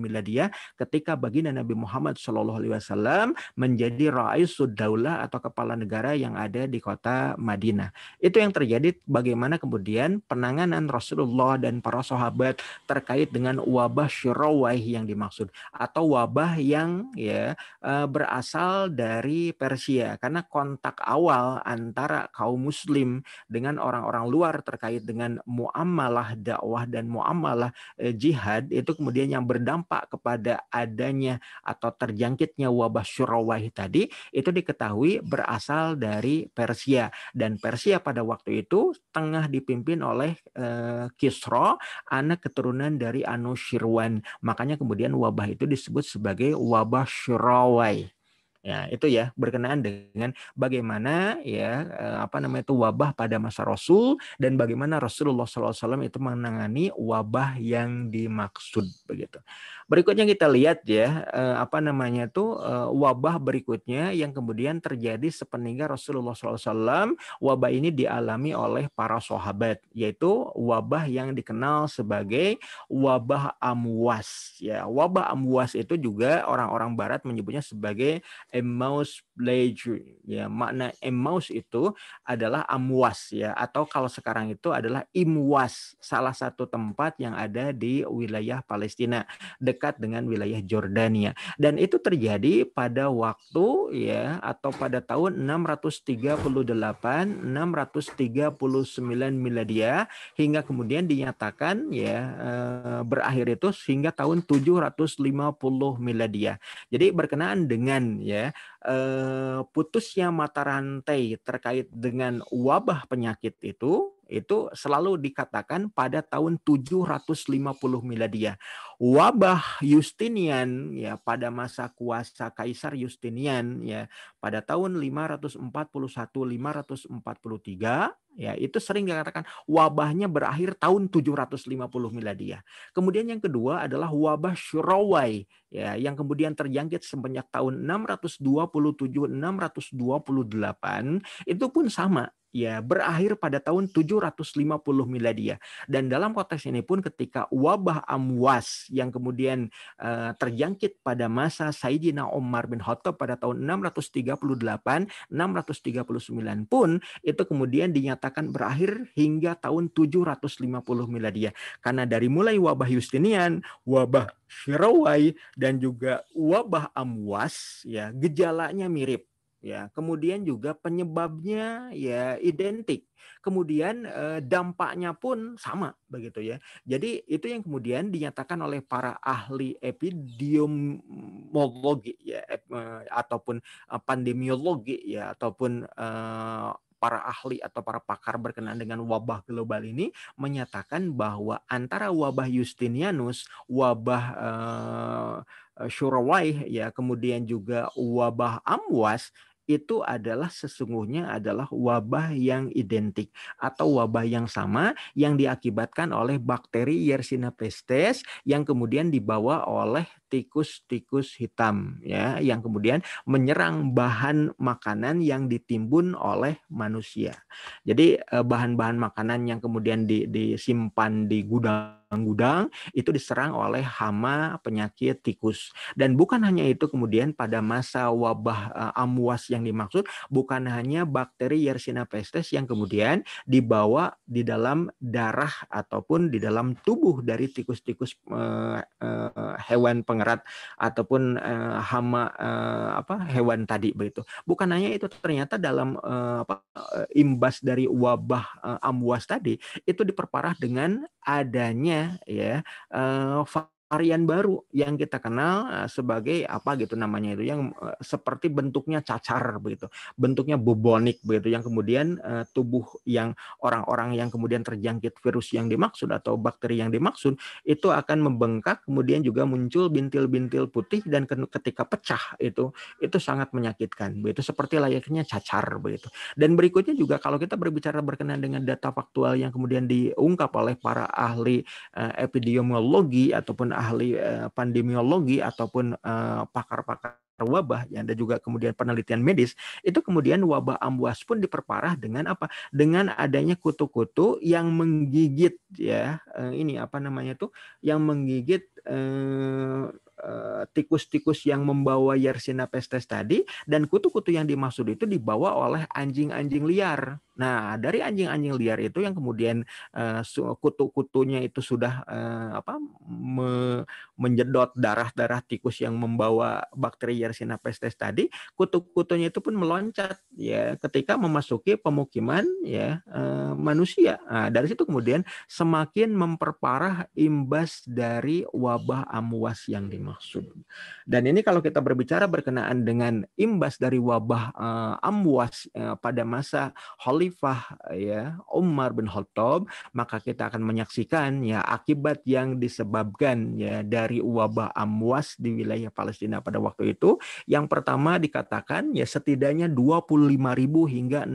miladiah ketika baginda Nabi Muhammad Shallallahu alaihi wasallam menjadi raisud daulah atau kepala negara yang ada di kota Madinah. Itu yang terjadi bagaimana kemudian penanganan Rasulullah dan para sahabat terkait dengan wabah syurawaih yang dimaksud atau wabah yang ya eh, berasal dari Persia karena kontak awal antara kaum muslim dengan orang-orang luar terkait dengan muamalah dakwah dan muamalah malah eh, jihad itu kemudian yang berdampak kepada adanya atau terjangkitnya wabah Syurawahi tadi itu diketahui berasal dari Persia dan Persia pada waktu itu tengah dipimpin oleh eh, Kisro anak keturunan dari Anushirwan makanya kemudian wabah itu disebut sebagai wabah syurawahi Ya, itu ya berkenaan dengan bagaimana ya eh, apa namanya itu wabah pada masa Rasul dan bagaimana Rasulullah SAW itu menangani wabah yang dimaksud begitu. Berikutnya kita lihat ya eh, apa namanya tuh eh, wabah berikutnya yang kemudian terjadi sepeninggal Rasulullah SAW. Wabah ini dialami oleh para sahabat yaitu wabah yang dikenal sebagai wabah amwas ya. Wabah amwas itu juga orang-orang barat menyebutnya sebagai Emmaus Plague ya. Makna Emmaus itu adalah amwas ya atau kalau sekarang itu adalah imwas salah satu tempat yang ada di wilayah Palestina dekat dekat dengan wilayah Jordania dan itu terjadi pada waktu ya atau pada tahun 638 639 miladia hingga kemudian dinyatakan ya eh, berakhir itu hingga tahun 750 miladia ya. Jadi berkenaan dengan ya eh, putusnya mata rantai terkait dengan wabah penyakit itu itu selalu dikatakan pada tahun 750 miladia. Ya wabah Justinian ya pada masa kuasa Kaisar Justinian ya pada tahun 541 543 ya itu sering dikatakan wabahnya berakhir tahun 750 miladiah. Kemudian yang kedua adalah wabah Syurawai ya yang kemudian terjangkit sebanyak tahun 627 628 itu pun sama ya berakhir pada tahun 750 miladiah dan dalam konteks ini pun ketika wabah Amwas yang kemudian uh, terjangkit pada masa Sayyidina Umar bin Khattab pada tahun 638, 639 pun itu kemudian dinyatakan berakhir hingga tahun 750 miladiah. Karena dari mulai wabah Justinian, wabah Firawai dan juga wabah Amwas ya gejalanya mirip ya kemudian juga penyebabnya ya identik kemudian eh, dampaknya pun sama begitu ya jadi itu yang kemudian dinyatakan oleh para ahli epidemiologi ya eh, ataupun eh, pandemiologi ya ataupun para ahli atau para pakar berkenaan dengan wabah global ini menyatakan bahwa antara wabah Justinianus, wabah uh, ya kemudian juga wabah Amwas itu adalah sesungguhnya adalah wabah yang identik atau wabah yang sama yang diakibatkan oleh bakteri Yersinia pestis yang kemudian dibawa oleh tikus-tikus hitam ya yang kemudian menyerang bahan makanan yang ditimbun oleh manusia. Jadi eh, bahan-bahan makanan yang kemudian disimpan di gudang gudang itu diserang oleh hama penyakit tikus dan bukan hanya itu kemudian pada masa wabah eh, amwas yang dimaksud bukan hanya bakteri Yersinia pestis yang kemudian dibawa di dalam darah ataupun di dalam tubuh dari tikus-tikus eh, eh, hewan pengerat ataupun hama apa hewan tadi begitu bukan hanya itu ternyata dalam apa imbas dari wabah amwas tadi itu diperparah dengan adanya ya uh, varian baru yang kita kenal eh, sebagai apa gitu namanya itu yang eh, seperti bentuknya cacar begitu, bentuknya bubonik begitu yang kemudian eh, tubuh yang orang-orang yang kemudian terjangkit virus yang dimaksud atau bakteri yang dimaksud itu akan membengkak kemudian juga muncul bintil-bintil putih dan ketika pecah itu itu sangat menyakitkan begitu seperti layaknya cacar begitu. Dan berikutnya juga kalau kita berbicara berkenaan dengan data faktual yang kemudian diungkap oleh para ahli epidemiologi ataupun ahli eh, pandemiologi ataupun eh, pakar-pakar wabah yang ada juga kemudian penelitian medis itu kemudian wabah amwas pun diperparah dengan apa dengan adanya kutu-kutu yang menggigit ya eh, ini apa namanya tuh yang menggigit tikus tikus-tikus yang membawa Yersinia pestes tadi dan kutu-kutu yang dimaksud itu dibawa oleh anjing-anjing liar Nah, dari anjing-anjing liar itu yang kemudian uh, kutu-kutunya itu sudah uh, apa me menjedot darah-darah tikus yang membawa bakteri Yersinia pestis tadi, kutu-kutunya itu pun meloncat ya ketika memasuki pemukiman ya uh, manusia. Nah, dari situ kemudian semakin memperparah imbas dari wabah amuas yang dimaksud. Dan ini kalau kita berbicara berkenaan dengan imbas dari wabah uh, amwas uh, pada masa Holy khalifah ya Umar bin Khattab, maka kita akan menyaksikan ya akibat yang disebabkan ya dari wabah amwas di wilayah Palestina pada waktu itu. Yang pertama dikatakan ya setidaknya 25.000 hingga 60.000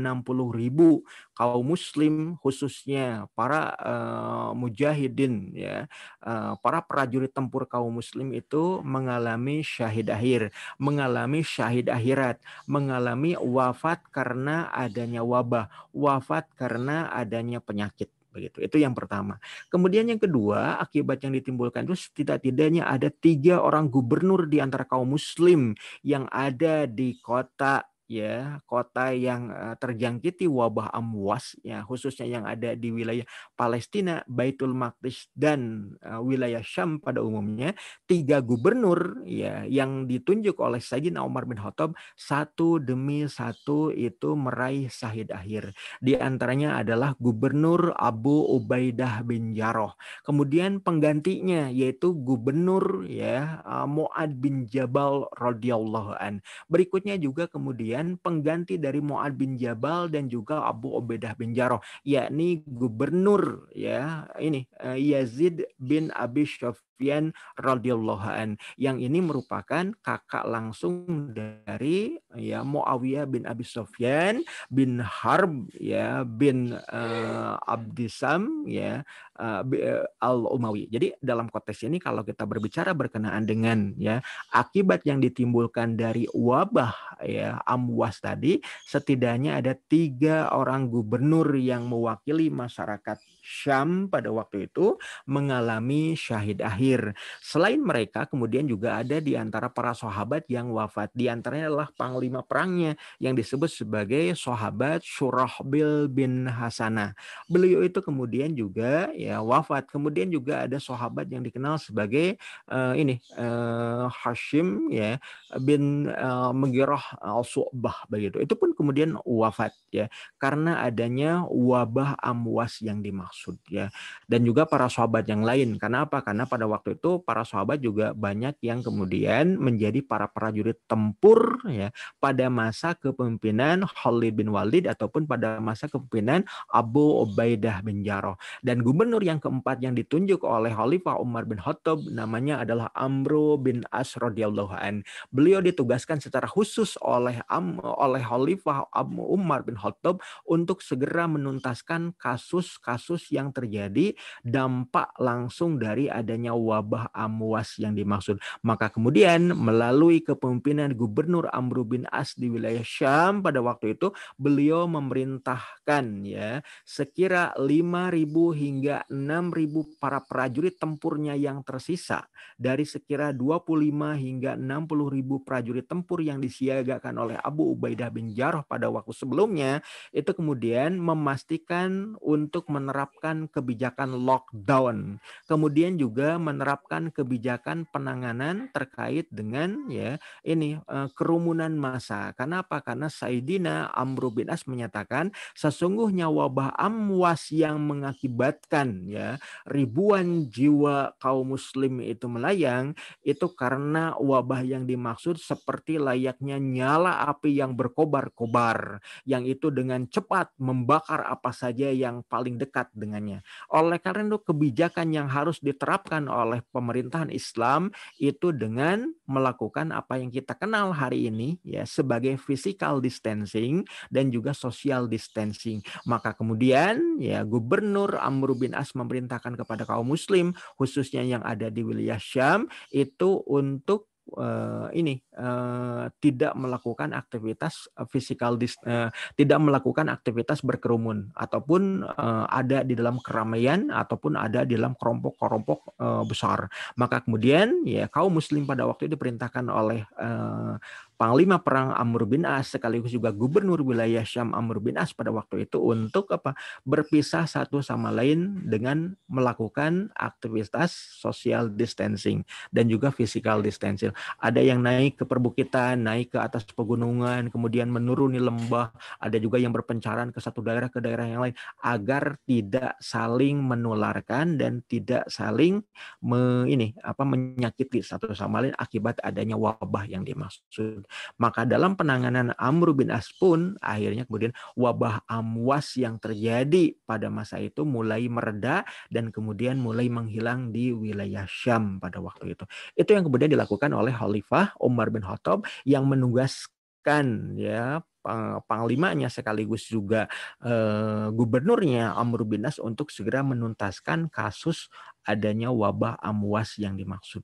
kaum muslim khususnya para uh, mujahidin ya uh, para prajurit tempur kaum muslim itu mengalami syahid akhir mengalami syahid akhirat mengalami wafat karena adanya wabah wafat karena adanya penyakit begitu. Itu yang pertama. Kemudian yang kedua, akibat yang ditimbulkan itu tidak tidaknya ada tiga orang gubernur di antara kaum muslim yang ada di kota ya kota yang terjangkiti wabah amwas ya khususnya yang ada di wilayah Palestina, Baitul Maqdis dan uh, wilayah Syam pada umumnya tiga gubernur ya yang ditunjuk oleh Sayyidina Umar bin Khattab satu demi satu itu meraih syahid akhir. Di antaranya adalah gubernur Abu Ubaidah bin Jarrah. Kemudian penggantinya yaitu gubernur ya Muad bin Jabal radhiyallahu an. Berikutnya juga kemudian kemudian pengganti dari Mu'ad bin Jabal dan juga Abu Ubaidah bin Jarrah, yakni gubernur ya ini eh, Yazid bin Abi Shaf Sufyan radhiyallahu an yang ini merupakan kakak langsung dari ya Muawiyah bin Abi Sufyan bin Harb ya bin uh, Abdisam ya uh, eh, eh, al Umawi. Jadi dalam konteks ini kalau kita berbicara berkenaan dengan ya akibat yang ditimbulkan dari wabah ya amwas tadi setidaknya ada tiga orang gubernur yang mewakili masyarakat Syam pada waktu itu mengalami syahid akhir Selain mereka kemudian juga ada di antara para sahabat yang wafat. Di antaranya adalah panglima perangnya yang disebut sebagai sahabat Surahbil bin Hasana Beliau itu kemudian juga ya wafat. Kemudian juga ada sahabat yang dikenal sebagai uh, ini uh, Hashim ya bin uh, eh, Megirah al-Su'bah begitu. Itu pun kemudian wafat ya karena adanya wabah amwas yang dimaksud ya. Dan juga para sahabat yang lain. Karena apa? Karena pada waktu itu para sahabat juga banyak yang kemudian menjadi para prajurit tempur ya pada masa kepemimpinan Khalid bin Walid ataupun pada masa kepemimpinan Abu Ubaidah bin Jarrah. Dan gubernur yang keempat yang ditunjuk oleh Khalifah Umar bin Khattab namanya adalah Amru bin As radhiyallahu an. Beliau ditugaskan secara khusus oleh Am, oleh Khalifah Umar bin Khattab untuk segera menuntaskan kasus-kasus yang terjadi dampak langsung dari adanya wabah amwas yang dimaksud. Maka kemudian melalui kepemimpinan Gubernur Amr bin As di wilayah Syam pada waktu itu beliau memerintahkan ya sekira 5.000 hingga 6.000 para prajurit tempurnya yang tersisa dari sekira 25 hingga 60.000 prajurit tempur yang disiagakan oleh Abu Ubaidah bin Jarrah pada waktu sebelumnya itu kemudian memastikan untuk menerapkan kebijakan lockdown. Kemudian juga menerapkan kebijakan penanganan terkait dengan ya ini eh, kerumunan massa. apa? Karena Saidina Amr bin As menyatakan sesungguhnya wabah amwas yang mengakibatkan ya ribuan jiwa kaum muslim itu melayang itu karena wabah yang dimaksud seperti layaknya nyala api yang berkobar-kobar yang itu dengan cepat membakar apa saja yang paling dekat dengannya. Oleh karena itu kebijakan yang harus diterapkan oleh oleh pemerintahan Islam itu dengan melakukan apa yang kita kenal hari ini ya sebagai physical distancing dan juga social distancing. Maka kemudian ya Gubernur Amr bin As memerintahkan kepada kaum muslim khususnya yang ada di wilayah Syam itu untuk uh, ini uh, tidak melakukan aktivitas physical dis, uh, tidak melakukan aktivitas berkerumun ataupun uh, ada di dalam keramaian ataupun ada di dalam kelompok-kelompok uh, besar maka kemudian ya kaum muslim pada waktu itu diperintahkan oleh uh, panglima perang Amr bin As sekaligus juga gubernur wilayah Syam Amr bin As pada waktu itu untuk apa berpisah satu sama lain dengan melakukan aktivitas social distancing dan juga physical distancing. Ada yang naik ke perbukitan, naik ke atas pegunungan, kemudian menuruni lembah, ada juga yang berpencaran ke satu daerah ke daerah yang lain agar tidak saling menularkan dan tidak saling me, ini apa menyakiti satu sama lain akibat adanya wabah yang dimaksud maka dalam penanganan Amr bin As pun akhirnya kemudian wabah amwas yang terjadi pada masa itu mulai mereda dan kemudian mulai menghilang di wilayah Syam pada waktu itu. Itu yang kemudian dilakukan oleh Khalifah Umar bin Khattab yang menugaskan ya panglimanya sekaligus juga eh, gubernurnya Amr bin Nas untuk segera menuntaskan kasus adanya wabah amwas yang dimaksud.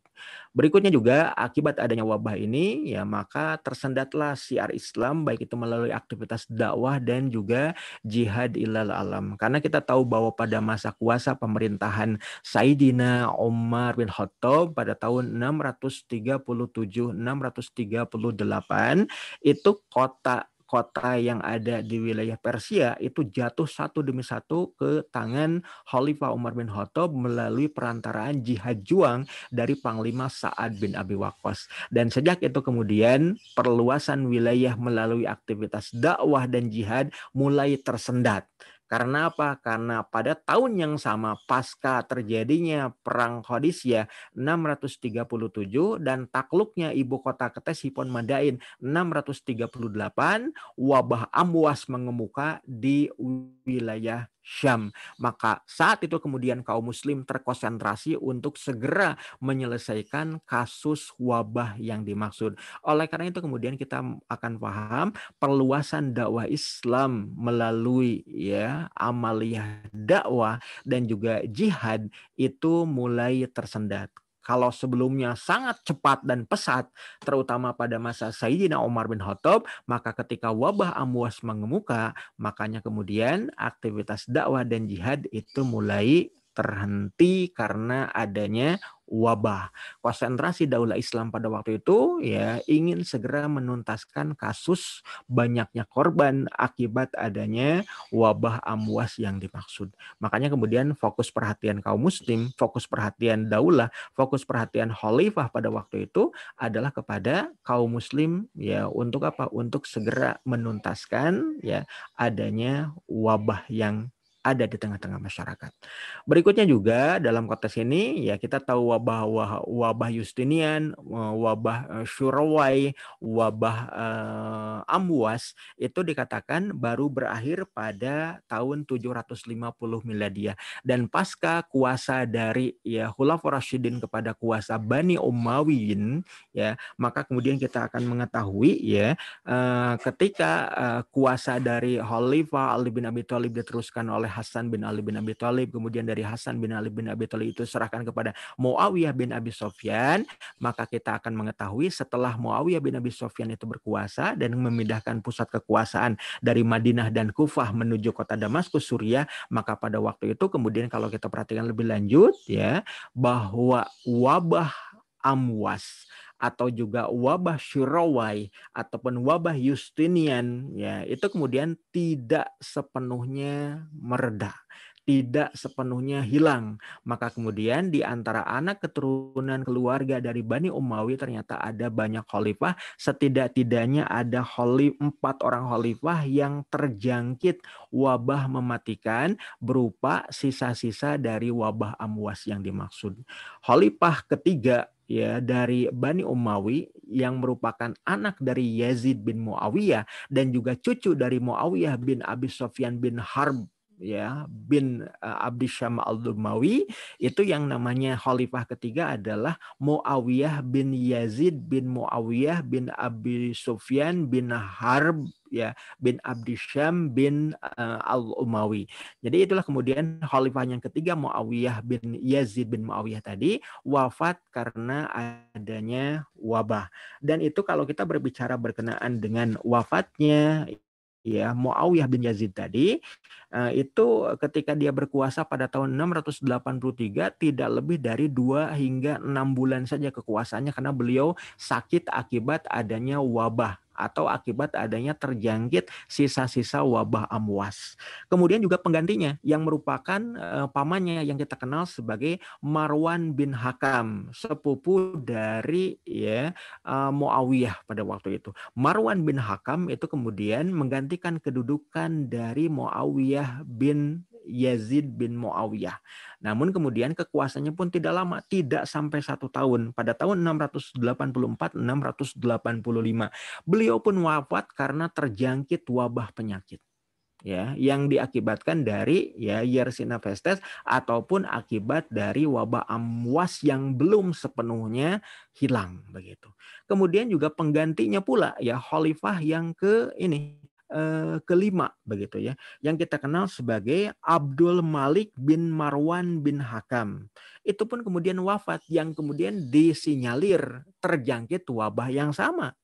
Berikutnya juga akibat adanya wabah ini ya maka tersendatlah siar Islam baik itu melalui aktivitas dakwah dan juga jihad ilal alam. Karena kita tahu bahwa pada masa kuasa pemerintahan Saidina Omar bin Khattab pada tahun 637 638 itu kota kota yang ada di wilayah Persia itu jatuh satu demi satu ke tangan Khalifah Umar bin Khattab melalui perantaraan jihad juang dari Panglima Sa'ad bin Abi Waqqas. Dan sejak itu kemudian perluasan wilayah melalui aktivitas dakwah dan jihad mulai tersendat karena apa? Karena pada tahun yang sama pasca terjadinya perang puluh 637 dan takluknya ibu kota ratus tiga Madain 638, wabah Amwas mengemuka di wilayah Syam. Maka saat itu kemudian kaum muslim terkonsentrasi untuk segera menyelesaikan kasus wabah yang dimaksud. Oleh karena itu kemudian kita akan paham perluasan dakwah Islam melalui ya amaliyah dakwah dan juga jihad itu mulai tersendat kalau sebelumnya sangat cepat dan pesat, terutama pada masa Sayyidina Umar bin Khattab, maka ketika wabah amwas mengemuka, makanya kemudian aktivitas dakwah dan jihad itu mulai terhenti karena adanya wabah. Konsentrasi Daulah Islam pada waktu itu ya ingin segera menuntaskan kasus banyaknya korban akibat adanya wabah amwas yang dimaksud. Makanya kemudian fokus perhatian kaum muslim, fokus perhatian Daulah, fokus perhatian khalifah pada waktu itu adalah kepada kaum muslim ya untuk apa? Untuk segera menuntaskan ya adanya wabah yang ada di tengah-tengah masyarakat. Berikutnya juga dalam konteks ini ya kita tahu wabah wabah, wabah Justinian, e, wabah e, Syurawai, wabah eh, Amwas itu dikatakan baru berakhir pada tahun 750 miladiah dan pasca kuasa dari ya Khulafaur Rasyidin kepada kuasa Bani Umayyin ya maka kemudian kita akan mengetahui ya eh, ketika eh, kuasa dari Khalifah Ali bin Abi Thalib diteruskan oleh Hasan bin Ali bin Abi Thalib, kemudian dari Hasan bin Ali bin Abi Thalib itu serahkan kepada Muawiyah bin Abi Sofyan, maka kita akan mengetahui setelah Muawiyah bin Abi Sofyan itu berkuasa dan memindahkan pusat kekuasaan dari Madinah dan Kufah menuju kota Damaskus Suriah, maka pada waktu itu kemudian kalau kita perhatikan lebih lanjut ya bahwa wabah Amwas atau juga wabah Syurawai ataupun wabah Justinian ya itu kemudian tidak sepenuhnya mereda tidak sepenuhnya hilang. Maka kemudian di antara anak keturunan keluarga dari Bani Umawi ternyata ada banyak khalifah, setidak-tidaknya ada khalif, empat orang khalifah yang terjangkit wabah mematikan berupa sisa-sisa dari wabah amwas yang dimaksud. Khalifah ketiga ya dari Bani Umawi yang merupakan anak dari Yazid bin Muawiyah dan juga cucu dari Muawiyah bin Abi Sofyan bin Harb ya bin e, Abdi Syam al-Dumawi itu yang namanya khalifah ketiga adalah Muawiyah bin Yazid bin Muawiyah bin Abi Sufyan bin Harb ya bin Abdi Syam bin uh, al-Umawi. Jadi itulah kemudian khalifah yang ketiga Muawiyah bin Yazid bin Muawiyah tadi wafat karena adanya wabah. Dan itu kalau kita berbicara berkenaan dengan wafatnya ya Muawiyah bin Yazid tadi eh, itu ketika dia berkuasa pada tahun 683 tidak lebih dari dua hingga enam bulan saja kekuasaannya karena beliau sakit akibat adanya wabah atau akibat adanya terjangkit sisa-sisa wabah amwas. Kemudian juga penggantinya yang merupakan uh, pamannya yang kita kenal sebagai Marwan bin Hakam, sepupu dari ya uh, Muawiyah pada waktu itu. Marwan bin Hakam itu kemudian menggantikan kedudukan dari Muawiyah bin Yazid bin Muawiyah. Namun kemudian kekuasaannya pun tidak lama, tidak sampai satu tahun. Pada tahun 684-685, beliau pun wafat karena terjangkit wabah penyakit ya yang diakibatkan dari ya Yersinia pestis ataupun akibat dari wabah amwas yang belum sepenuhnya hilang begitu. Kemudian juga penggantinya pula ya khalifah yang ke ini Eh, kelima begitu ya yang kita kenal sebagai Abdul Malik bin Marwan bin Hakam itu pun kemudian wafat yang kemudian disinyalir terjangkit wabah yang sama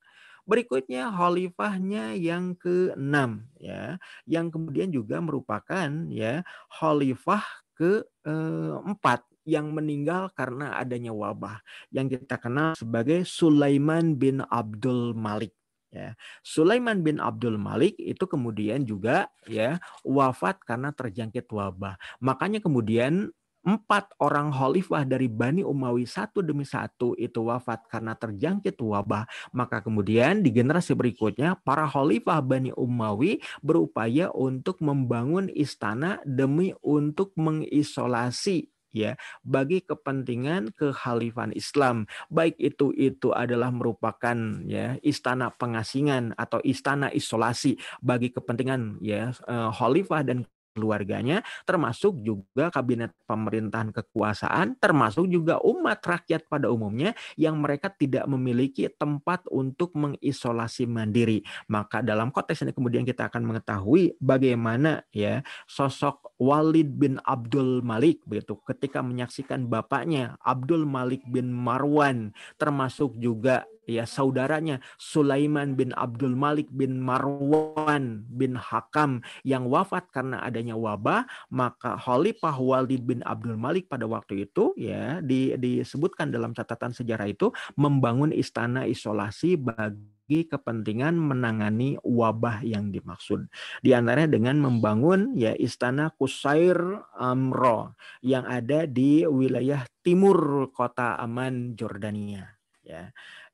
berikutnya khalifahnya yang keenam ya yang kemudian juga merupakan ya khalifah keempat yang meninggal karena adanya wabah yang kita kenal sebagai Sulaiman bin Abdul Malik Ya. Sulaiman bin Abdul Malik itu kemudian juga ya wafat karena terjangkit wabah. Makanya kemudian empat orang khalifah dari Bani Umawi satu demi satu itu wafat karena terjangkit wabah. Maka kemudian di generasi berikutnya para khalifah Bani Umawi berupaya untuk membangun istana demi untuk mengisolasi ya bagi kepentingan kehalifan Islam baik itu itu adalah merupakan ya istana pengasingan atau istana isolasi bagi kepentingan ya eh, khalifah dan keluarganya, termasuk juga kabinet pemerintahan kekuasaan, termasuk juga umat rakyat pada umumnya yang mereka tidak memiliki tempat untuk mengisolasi mandiri. Maka dalam konteks ini kemudian kita akan mengetahui bagaimana ya sosok Walid bin Abdul Malik begitu ketika menyaksikan bapaknya Abdul Malik bin Marwan termasuk juga ya saudaranya Sulaiman bin Abdul Malik bin Marwan bin Hakam yang wafat karena adanya wabah maka Khalifah Walid bin Abdul Malik pada waktu itu ya di, disebutkan dalam catatan sejarah itu membangun istana isolasi bagi kepentingan menangani wabah yang dimaksud di antaranya dengan membangun ya istana Kusair Amro yang ada di wilayah timur kota Aman Jordania ya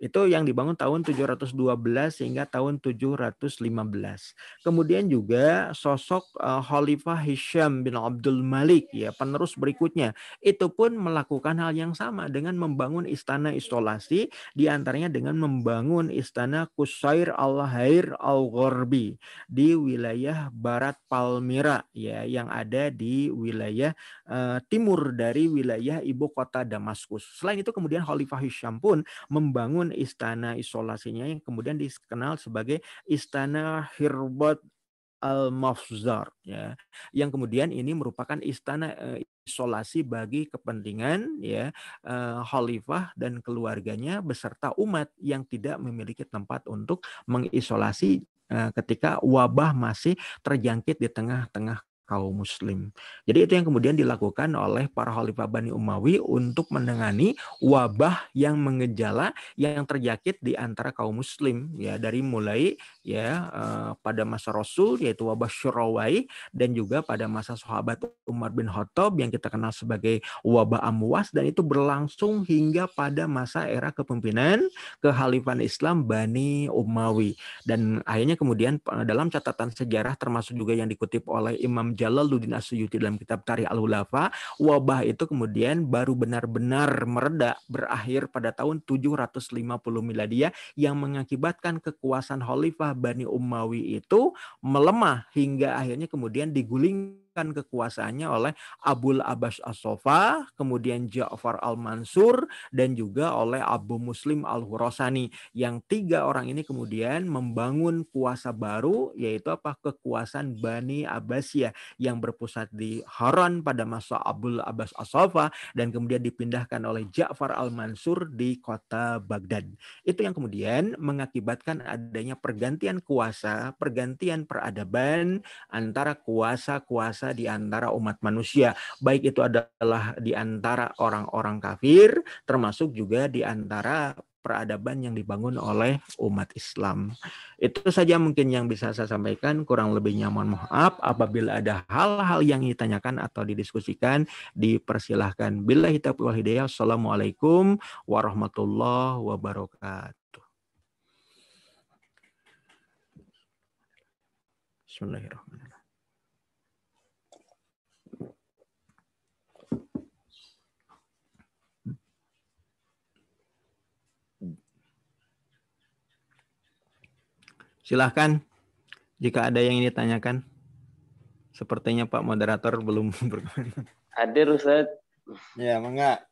itu yang dibangun tahun 712 hingga tahun 715. Kemudian juga sosok eh, Khalifah Hisham bin Abdul Malik ya penerus berikutnya itu pun melakukan hal yang sama dengan membangun istana isolasi di antaranya dengan membangun istana Kusair Al-Hair Al-Ghorbi di wilayah barat Palmyra ya yang ada di wilayah uh, timur dari wilayah ibu kota Damaskus. Selain itu kemudian Khalifah Hisham pun membangun istana isolasinya yang kemudian dikenal sebagai istana Hirbat Al-Mafzar ya yang kemudian ini merupakan istana eh, isolasi bagi kepentingan ya eh, khalifah dan keluarganya beserta umat yang tidak memiliki tempat untuk mengisolasi eh, ketika wabah masih terjangkit di tengah-tengah kaum muslim. Jadi itu yang kemudian dilakukan oleh para khalifah Bani Umawi untuk menengani wabah yang mengejala yang terjakit di antara kaum muslim ya dari mulai ya eh, pada masa Rasul yaitu wabah Syurawai dan juga pada masa sahabat Umar bin Khattab yang kita kenal sebagai wabah Amwas dan itu berlangsung hingga pada masa era kepemimpinan kehalifan Islam Bani Umawi dan akhirnya kemudian eh, dalam catatan sejarah termasuk juga yang dikutip oleh Imam Jalaluddin Asyuti dalam kitab Tarikh Al-Hulafa, wabah itu kemudian baru benar-benar mereda berakhir pada tahun 750 Miladiah yang mengakibatkan kekuasaan Khalifah Bani Umawi itu melemah hingga akhirnya kemudian diguling dialihkan kekuasaannya oleh Abul Abbas As-Sofa, kemudian Ja'far Al-Mansur, dan juga oleh Abu Muslim Al-Hurasani. Yang tiga orang ini kemudian membangun kuasa baru, yaitu apa kekuasaan Bani Abbasiyah yang berpusat di Haran pada masa Abul Abbas As-Sofa, dan kemudian dipindahkan oleh Ja'far Al-Mansur di kota Baghdad. Itu yang kemudian mengakibatkan adanya pergantian kuasa, pergantian peradaban antara kuasa-kuasa berkuasa di antara umat manusia, baik itu adalah di antara orang-orang kafir, termasuk juga di antara peradaban yang dibangun oleh umat Islam. Itu saja mungkin yang bisa saya sampaikan. Kurang lebihnya mohon maaf. Apabila ada hal-hal yang ditanyakan atau didiskusikan, dipersilahkan. Bila kita wal hidayah. Assalamualaikum warahmatullahi wabarakatuh. Bismillahirrahmanirrahim. Silahkan jika ada yang ingin tanyakan. Sepertinya Pak Moderator belum (laughs) berkomentar. Hadir Ustaz. Ya, mangga.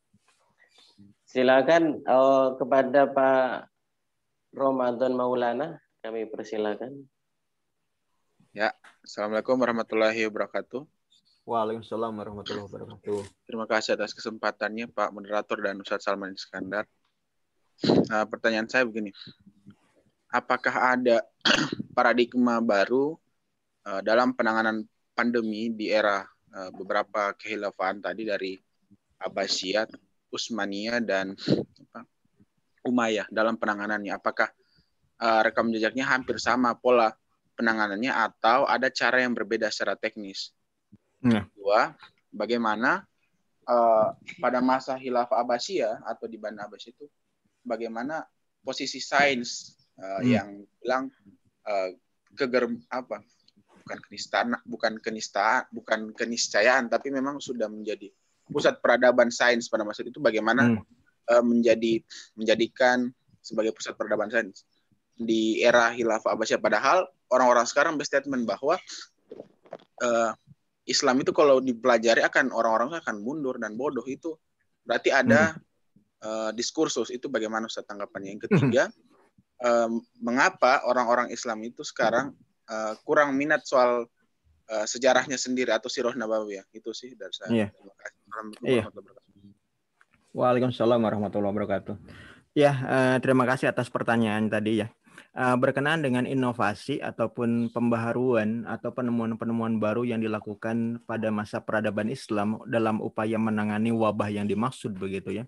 Silakan oh, kepada Pak Ramadan Maulana kami persilakan. Ya, Assalamualaikum warahmatullahi wabarakatuh. Waalaikumsalam warahmatullahi wabarakatuh. Terima kasih atas kesempatannya Pak Moderator dan Ustadz Salman Iskandar. Nah, pertanyaan saya begini, apakah ada (clears throat) paradigma baru uh, dalam penanganan pandemi di era uh, beberapa kehilafan tadi dari Abbasiyah, Usmania dan Umayyah dalam penanganannya? Apakah uh, rekam jejaknya hampir sama pola penanganannya atau ada cara yang berbeda secara teknis? Nah. Kedua, bagaimana uh, pada masa hilaf Abbasiyah atau di Banda Abbasiyah itu bagaimana posisi sains Eh, hmm. yang bilang uh, eh, keger apa bukan kenistaan bukan kenista bukan keniscayaan tapi memang sudah menjadi pusat peradaban sains pada masa itu bagaimana hmm. uh, menjadi menjadikan sebagai pusat peradaban sains di era khilafah Abbasiyah padahal orang-orang sekarang berstatement bahwa uh, Islam itu kalau dipelajari akan orang-orang akan mundur dan bodoh itu berarti ada hmm. uh, diskursus itu bagaimana Ustaz tanggapannya yang hmm. ketiga hmm mengapa orang-orang Islam itu sekarang uh, kurang minat soal uh, sejarahnya sendiri atau sirah nabawi ya. Itu sih dari saya. Iya. Iya. Waalaikumsalam warahmatullahi wabarakatuh. Ya, uh, terima kasih atas pertanyaan tadi ya. berkenaan dengan inovasi ataupun pembaharuan atau penemuan-penemuan baru yang dilakukan pada masa peradaban Islam dalam upaya menangani wabah yang dimaksud begitu ya.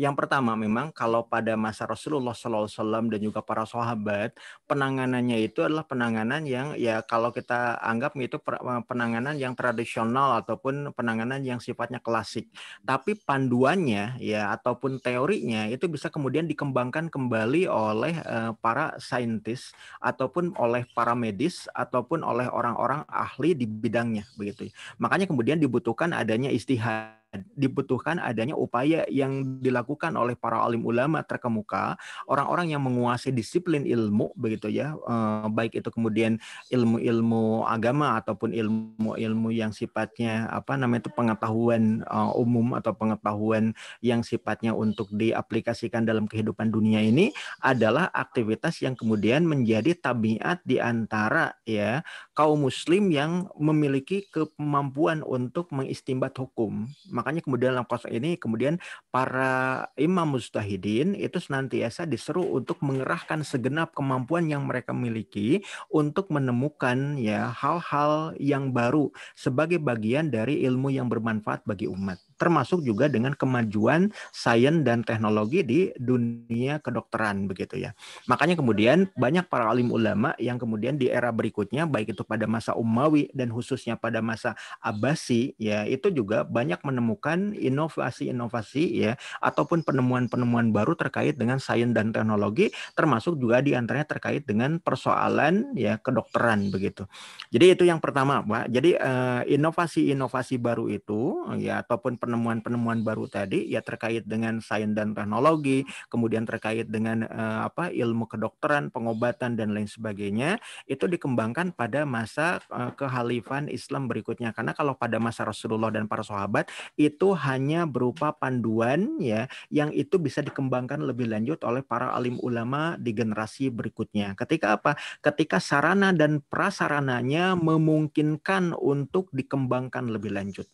Yang pertama memang kalau pada masa Rasulullah SAW dan juga para sahabat penanganannya itu adalah penanganan yang ya kalau kita anggap itu eh, penanganan yang tradisional ataupun penanganan yang sifatnya klasik. Tapi panduannya ya ataupun teorinya itu bisa kemudian dikembangkan kembali oleh uh, para saintis ataupun oleh para medis ataupun oleh orang-orang ahli di bidangnya begitu. Makanya kemudian dibutuhkan adanya istihad dibutuhkan adanya upaya yang dilakukan oleh para alim ulama terkemuka, orang-orang yang menguasai disiplin ilmu begitu ya, eh, baik itu kemudian ilmu-ilmu agama ataupun ilmu-ilmu yang sifatnya apa namanya itu pengetahuan eh, umum atau pengetahuan yang sifatnya untuk diaplikasikan dalam kehidupan dunia ini adalah aktivitas yang kemudian menjadi tabiat di antara ya kaum muslim yang memiliki kemampuan untuk mengistimbat hukum. Makanya kemudian dalam konsep ini kemudian para imam mustahidin itu senantiasa diseru untuk mengerahkan segenap kemampuan yang mereka miliki untuk menemukan ya hal-hal yang baru sebagai bagian dari ilmu yang bermanfaat bagi umat termasuk juga dengan kemajuan sains dan teknologi di dunia kedokteran begitu ya. Makanya kemudian banyak para alim ulama yang kemudian di era berikutnya baik itu pada masa Umawi dan khususnya pada masa Abbasi ya itu juga banyak menemukan inovasi-inovasi ya ataupun penemuan-penemuan baru terkait dengan sains dan teknologi termasuk juga di antaranya terkait dengan persoalan ya kedokteran begitu. Jadi itu yang pertama, Pak. Jadi eh, inovasi-inovasi baru itu ya ataupun penemuan-penemuan baru tadi ya terkait dengan sains dan teknologi, kemudian terkait dengan uh, apa ilmu kedokteran, pengobatan dan lain sebagainya itu dikembangkan pada masa uh, kehalifan Islam berikutnya. Karena kalau pada masa Rasulullah dan para sahabat itu hanya berupa panduan ya yang itu bisa dikembangkan lebih lanjut oleh para alim ulama di generasi berikutnya. Ketika apa? Ketika sarana dan prasarananya memungkinkan untuk dikembangkan lebih lanjut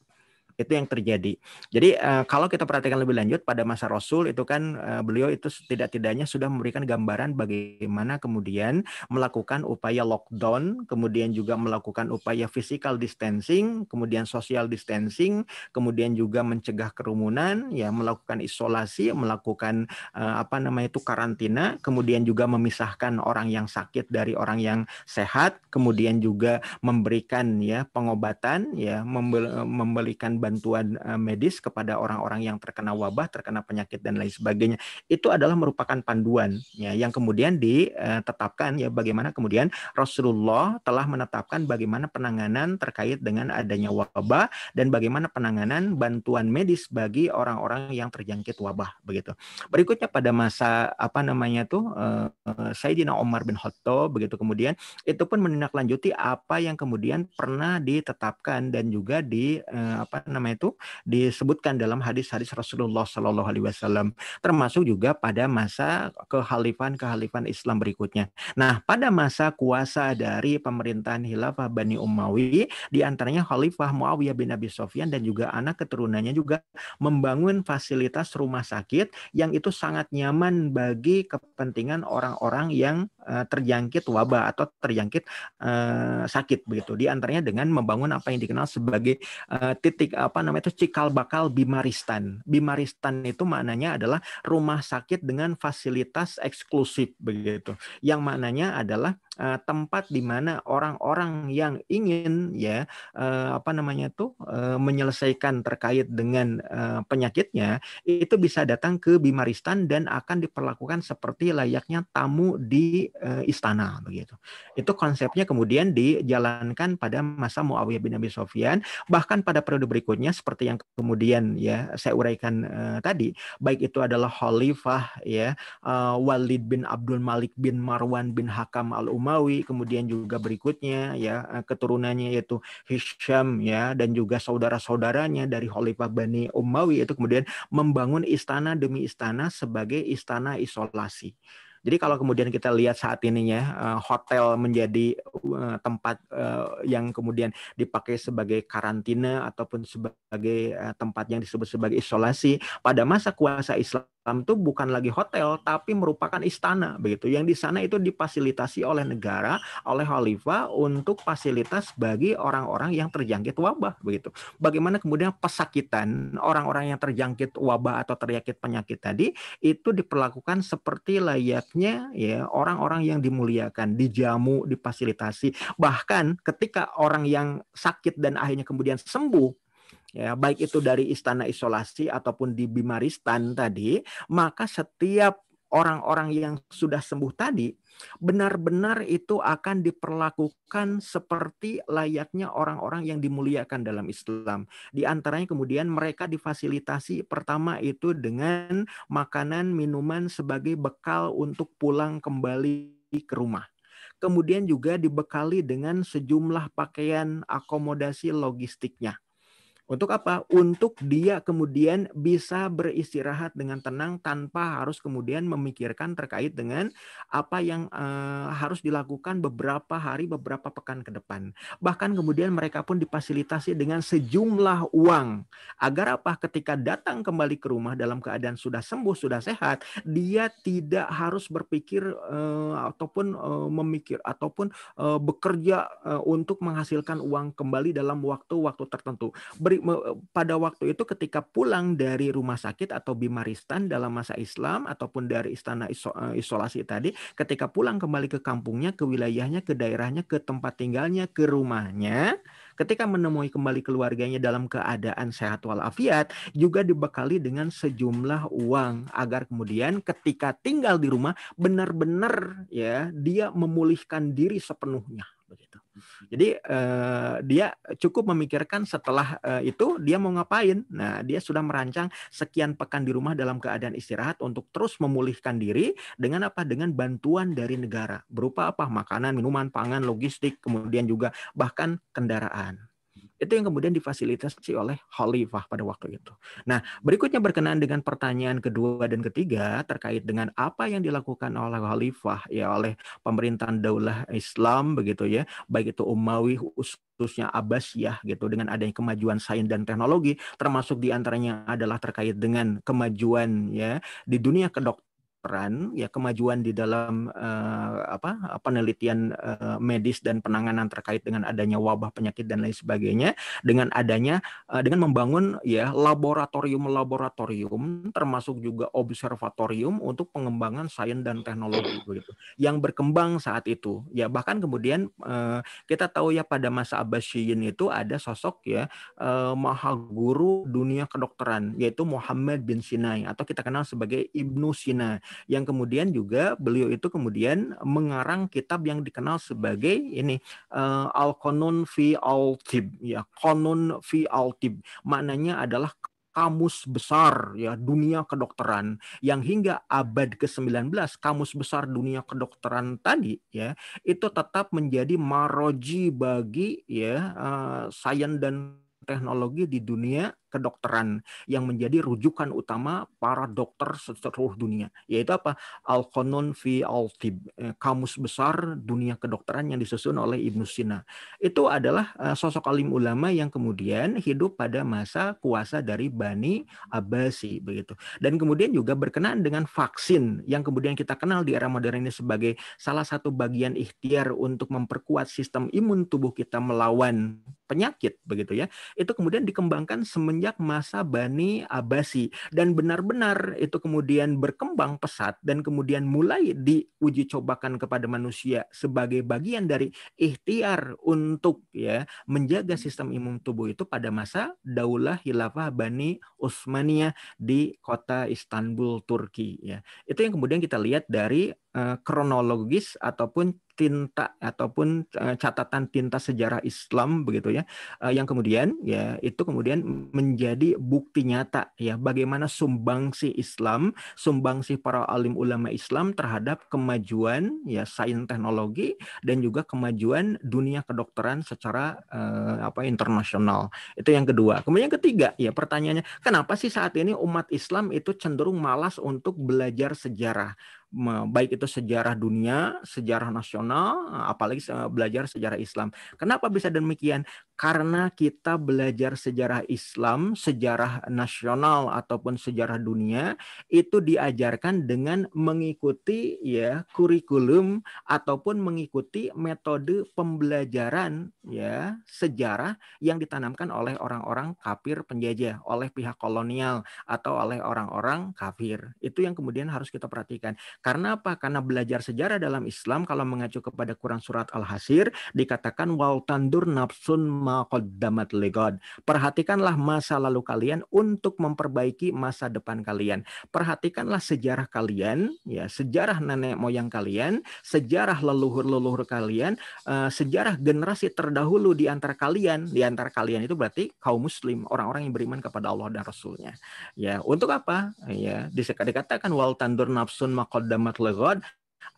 itu yang terjadi. Jadi uh, kalau kita perhatikan lebih lanjut pada masa Rasul itu kan uh, beliau itu tidak tidaknya sudah memberikan gambaran bagaimana kemudian melakukan upaya lockdown, kemudian juga melakukan upaya physical distancing, kemudian social distancing, kemudian juga mencegah kerumunan, ya melakukan isolasi, melakukan uh, apa namanya itu karantina, kemudian juga memisahkan orang yang sakit dari orang yang sehat, kemudian juga memberikan ya pengobatan, ya membelikan bantuan eh, medis kepada orang-orang yang terkena iya. wabah, terkena penyakit dan lain sebagainya. Itu adalah merupakan panduan ya yang kemudian ditetapkan eh, ya bagaimana kemudian Rasulullah telah menetapkan bagaimana penanganan terkait dengan adanya wabah dan bagaimana penanganan bantuan medis bagi orang-orang yang terjangkit wabah begitu. Berikutnya pada masa apa namanya tuh eh, Sayyidina Umar bin Khattab begitu kemudian itu pun menindaklanjuti apa yang kemudian pernah ditetapkan dan juga di apa nama itu disebutkan dalam hadis-hadis Rasulullah Shallallahu Alaihi Wasallam termasuk juga pada masa kehalifan kehalifan Islam berikutnya. Nah pada masa kuasa dari pemerintahan Khilafah Bani Umawi diantaranya Khalifah Muawiyah bin Abi Sofyan dan juga anak keturunannya juga membangun fasilitas rumah sakit yang itu sangat nyaman bagi kepentingan orang-orang yang eh, terjangkit wabah atau terjangkit uh, sakit begitu. Di antaranya dengan membangun apa yang dikenal sebagai uh, titik uh, apa namanya itu cikal bakal Bimaristan. Bimaristan itu maknanya adalah rumah sakit dengan fasilitas eksklusif begitu. Yang maknanya adalah uh, tempat di mana orang-orang yang ingin ya uh, apa namanya itu uh, menyelesaikan terkait dengan uh, penyakitnya itu bisa datang ke Bimaristan dan akan diperlakukan seperti layaknya tamu di uh, istana begitu. Itu konsepnya kemudian dijalankan pada masa Muawiyah bin Abi Sofyan bahkan pada periode berikutnya berikutnya seperti yang kemudian ya saya uraikan uh, tadi, baik itu adalah Khalifah ya, uh, Walid bin Abdul Malik bin Marwan bin Hakam Al Umawi, kemudian juga berikutnya ya eh, keturunannya yaitu Hisham ya dan juga saudara-saudaranya dari Khalifah Bani Umawi itu kemudian membangun istana demi istana sebagai istana isolasi. Jadi kalau kemudian kita lihat saat ini ya eh, hotel menjadi eh, tempat eh, yang kemudian dipakai sebagai karantina ataupun sebagai tempat yang disebut sebagai isolasi pada masa kuasa Islam itu bukan lagi hotel tapi merupakan istana begitu. Yang di sana itu difasilitasi oleh negara, oleh khalifah untuk fasilitas bagi orang-orang yang terjangkit wabah begitu. Bagaimana kemudian pesakitan orang-orang yang terjangkit wabah atau terjangkit penyakit tadi itu diperlakukan seperti layaknya ya orang-orang yang dimuliakan, dijamu, difasilitasi. Bahkan ketika orang yang sakit dan akhirnya kemudian sembuh ya baik itu dari istana isolasi ataupun di Bimaristan tadi, maka setiap orang-orang yang sudah sembuh tadi benar-benar itu akan diperlakukan seperti layaknya orang-orang yang dimuliakan dalam Islam. Di antaranya kemudian mereka difasilitasi pertama itu dengan makanan, minuman sebagai bekal untuk pulang kembali ke rumah kemudian juga dibekali dengan sejumlah pakaian akomodasi logistiknya. Untuk apa? Untuk dia kemudian bisa beristirahat dengan tenang tanpa harus kemudian memikirkan terkait dengan apa yang uh, harus dilakukan beberapa hari, beberapa pekan ke depan. Bahkan kemudian mereka pun difasilitasi dengan sejumlah uang agar apa? Ketika datang kembali ke rumah dalam keadaan sudah sembuh, sudah sehat, dia tidak harus berpikir uh, ataupun uh, memikir ataupun bekerja untuk menghasilkan uang kembali dalam waktu-waktu tertentu. Beri pada waktu itu ketika pulang dari rumah sakit atau bimaristan dalam masa Islam ataupun dari istana eh, isolasi tadi, ketika pulang kembali ke kampungnya, ke wilayahnya, ke daerahnya, ke tempat tinggalnya, ke rumahnya, ketika menemui kembali keluarganya dalam keadaan sehat walafiat juga dibekali dengan sejumlah uang agar kemudian ketika tinggal di rumah benar-benar ya dia memulihkan diri sepenuhnya begitu. Jadi eh, dia cukup memikirkan setelah eh, itu dia mau ngapain. Nah, dia sudah merancang sekian pekan di rumah dalam keadaan istirahat untuk terus memulihkan diri dengan apa? Dengan bantuan dari negara. Berupa apa? Makanan, minuman, pangan, logistik, kemudian juga bahkan kendaraan. Itu yang kemudian difasilitasi oleh Khalifah pada waktu itu. Nah, berikutnya berkenaan dengan pertanyaan kedua dan ketiga terkait dengan apa yang dilakukan oleh Khalifah ya oleh pemerintahan daulah Islam begitu ya, baik itu Umawi khususnya Abbasiyah gitu dengan adanya kemajuan sains dan teknologi termasuk diantaranya adalah terkait dengan kemajuan ya di dunia kedokteran kedokteran ya kemajuan di dalam uh, apa penelitian uh, medis dan penanganan terkait dengan adanya wabah penyakit dan lain sebagainya dengan adanya uh, dengan membangun ya laboratorium-laboratorium termasuk juga observatorium untuk pengembangan sains dan teknologi begitu yang berkembang saat itu ya bahkan kemudian uh, kita tahu ya pada masa Abbasiyin itu ada sosok ya uh, maha guru dunia kedokteran yaitu Muhammad bin Sinai atau kita kenal sebagai Ibnu Sina yang kemudian juga beliau itu kemudian mengarang kitab yang dikenal sebagai ini uh, al Konun fi Al-Tib ya Konun fi Al-Tib maknanya adalah kamus besar ya dunia kedokteran yang hingga abad ke-19 kamus besar dunia kedokteran tadi ya itu tetap menjadi maroji bagi ya uh, sains dan teknologi di dunia kedokteran yang menjadi rujukan utama para dokter seluruh dunia yaitu apa al konon fi al tib eh, kamus besar dunia kedokteran yang disusun oleh Ibnu Sina itu adalah eh, sosok alim ulama yang kemudian hidup pada masa kuasa dari Bani Abasi begitu dan kemudian juga berkenaan dengan vaksin yang kemudian kita kenal di era modern ini sebagai salah satu bagian ikhtiar untuk memperkuat sistem imun tubuh kita melawan penyakit begitu ya itu kemudian dikembangkan semenjak semenjak masa Bani Abasi dan benar-benar itu kemudian berkembang pesat dan kemudian mulai diuji cobakan kepada manusia sebagai bagian dari ikhtiar untuk ya menjaga sistem imun tubuh itu pada masa Daulah Khilafah Bani Utsmaniyah di kota Istanbul Turki ya. Itu yang kemudian kita lihat dari Eh, kronologis ataupun tinta ataupun eh, catatan tinta sejarah Islam begitu ya eh, yang kemudian ya itu kemudian menjadi bukti nyata ya bagaimana sumbangsi Islam sumbangsi para alim ulama Islam terhadap kemajuan ya sains teknologi dan juga kemajuan dunia kedokteran secara eh, apa internasional itu yang kedua kemudian yang ketiga ya pertanyaannya kenapa sih saat ini umat Islam itu cenderung malas untuk belajar sejarah baik itu sejarah dunia, sejarah nasional, eh, apalagi belajar sejarah Islam. Kenapa bisa demikian? karena kita belajar sejarah Islam, sejarah nasional ataupun sejarah dunia itu diajarkan dengan mengikuti ya kurikulum ataupun mengikuti metode pembelajaran ya sejarah yang ditanamkan oleh orang-orang kafir penjajah, oleh pihak kolonial atau oleh orang-orang kafir. Itu yang kemudian harus kita perhatikan. Karena apa? Karena belajar sejarah dalam Islam kalau mengacu kepada Quran surat Al-Hasir dikatakan wal tandur nafsun maqaddamat qaddamat Perhatikanlah masa lalu kalian untuk memperbaiki masa depan kalian. Perhatikanlah sejarah kalian, ya, sejarah nenek moyang kalian, sejarah leluhur-leluhur kalian, uh, sejarah generasi terdahulu di antara kalian. Di antara kalian itu berarti kaum muslim, orang-orang yang beriman kepada Allah dan Rasulnya. Ya, untuk apa? Ya, dikatakan wal tandur nafsun maqaddamat qaddamat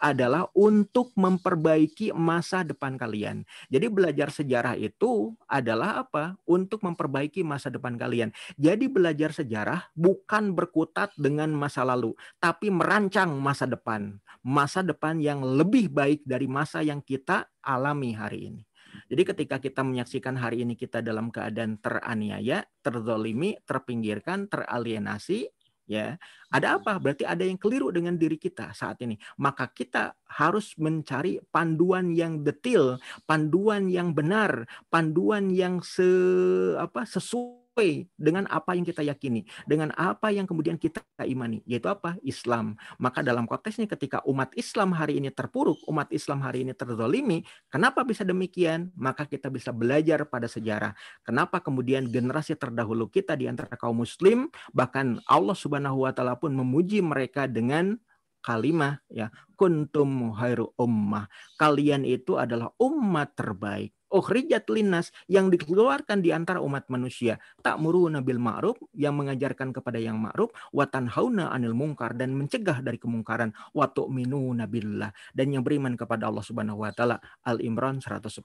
adalah untuk memperbaiki masa depan kalian. Jadi belajar sejarah itu adalah apa? Untuk memperbaiki masa depan kalian. Jadi belajar sejarah bukan berkutat dengan masa lalu, tapi merancang masa depan. Masa depan yang lebih baik dari masa yang kita alami hari ini. Jadi ketika kita menyaksikan hari ini kita dalam keadaan teraniaya, terzolimi, terpinggirkan, teralienasi, ya ada hmm. apa berarti ada yang keliru dengan diri kita saat ini maka kita harus mencari panduan yang detil panduan yang benar panduan yang se apa sesuai sesuai dengan apa yang kita yakini, dengan apa yang kemudian kita imani, yaitu apa? Islam. Maka dalam konteksnya ketika umat Islam hari ini terpuruk, umat Islam hari ini terzolimi, kenapa bisa demikian? Maka kita bisa belajar pada sejarah. Kenapa kemudian generasi terdahulu kita di antara kaum muslim, bahkan Allah Subhanahu wa taala pun memuji mereka dengan kalimah ya kuntum khairu ummah. Kalian itu adalah umat terbaik ukhrijat linnas yang dikeluarkan di antara umat manusia tak muru nabil ma'ruf yang mengajarkan kepada yang ma'ruf watan hauna anil mungkar dan mencegah dari kemungkaran watu minu nabilah dan yang beriman kepada Allah Subhanahu wa taala Al Imran 110.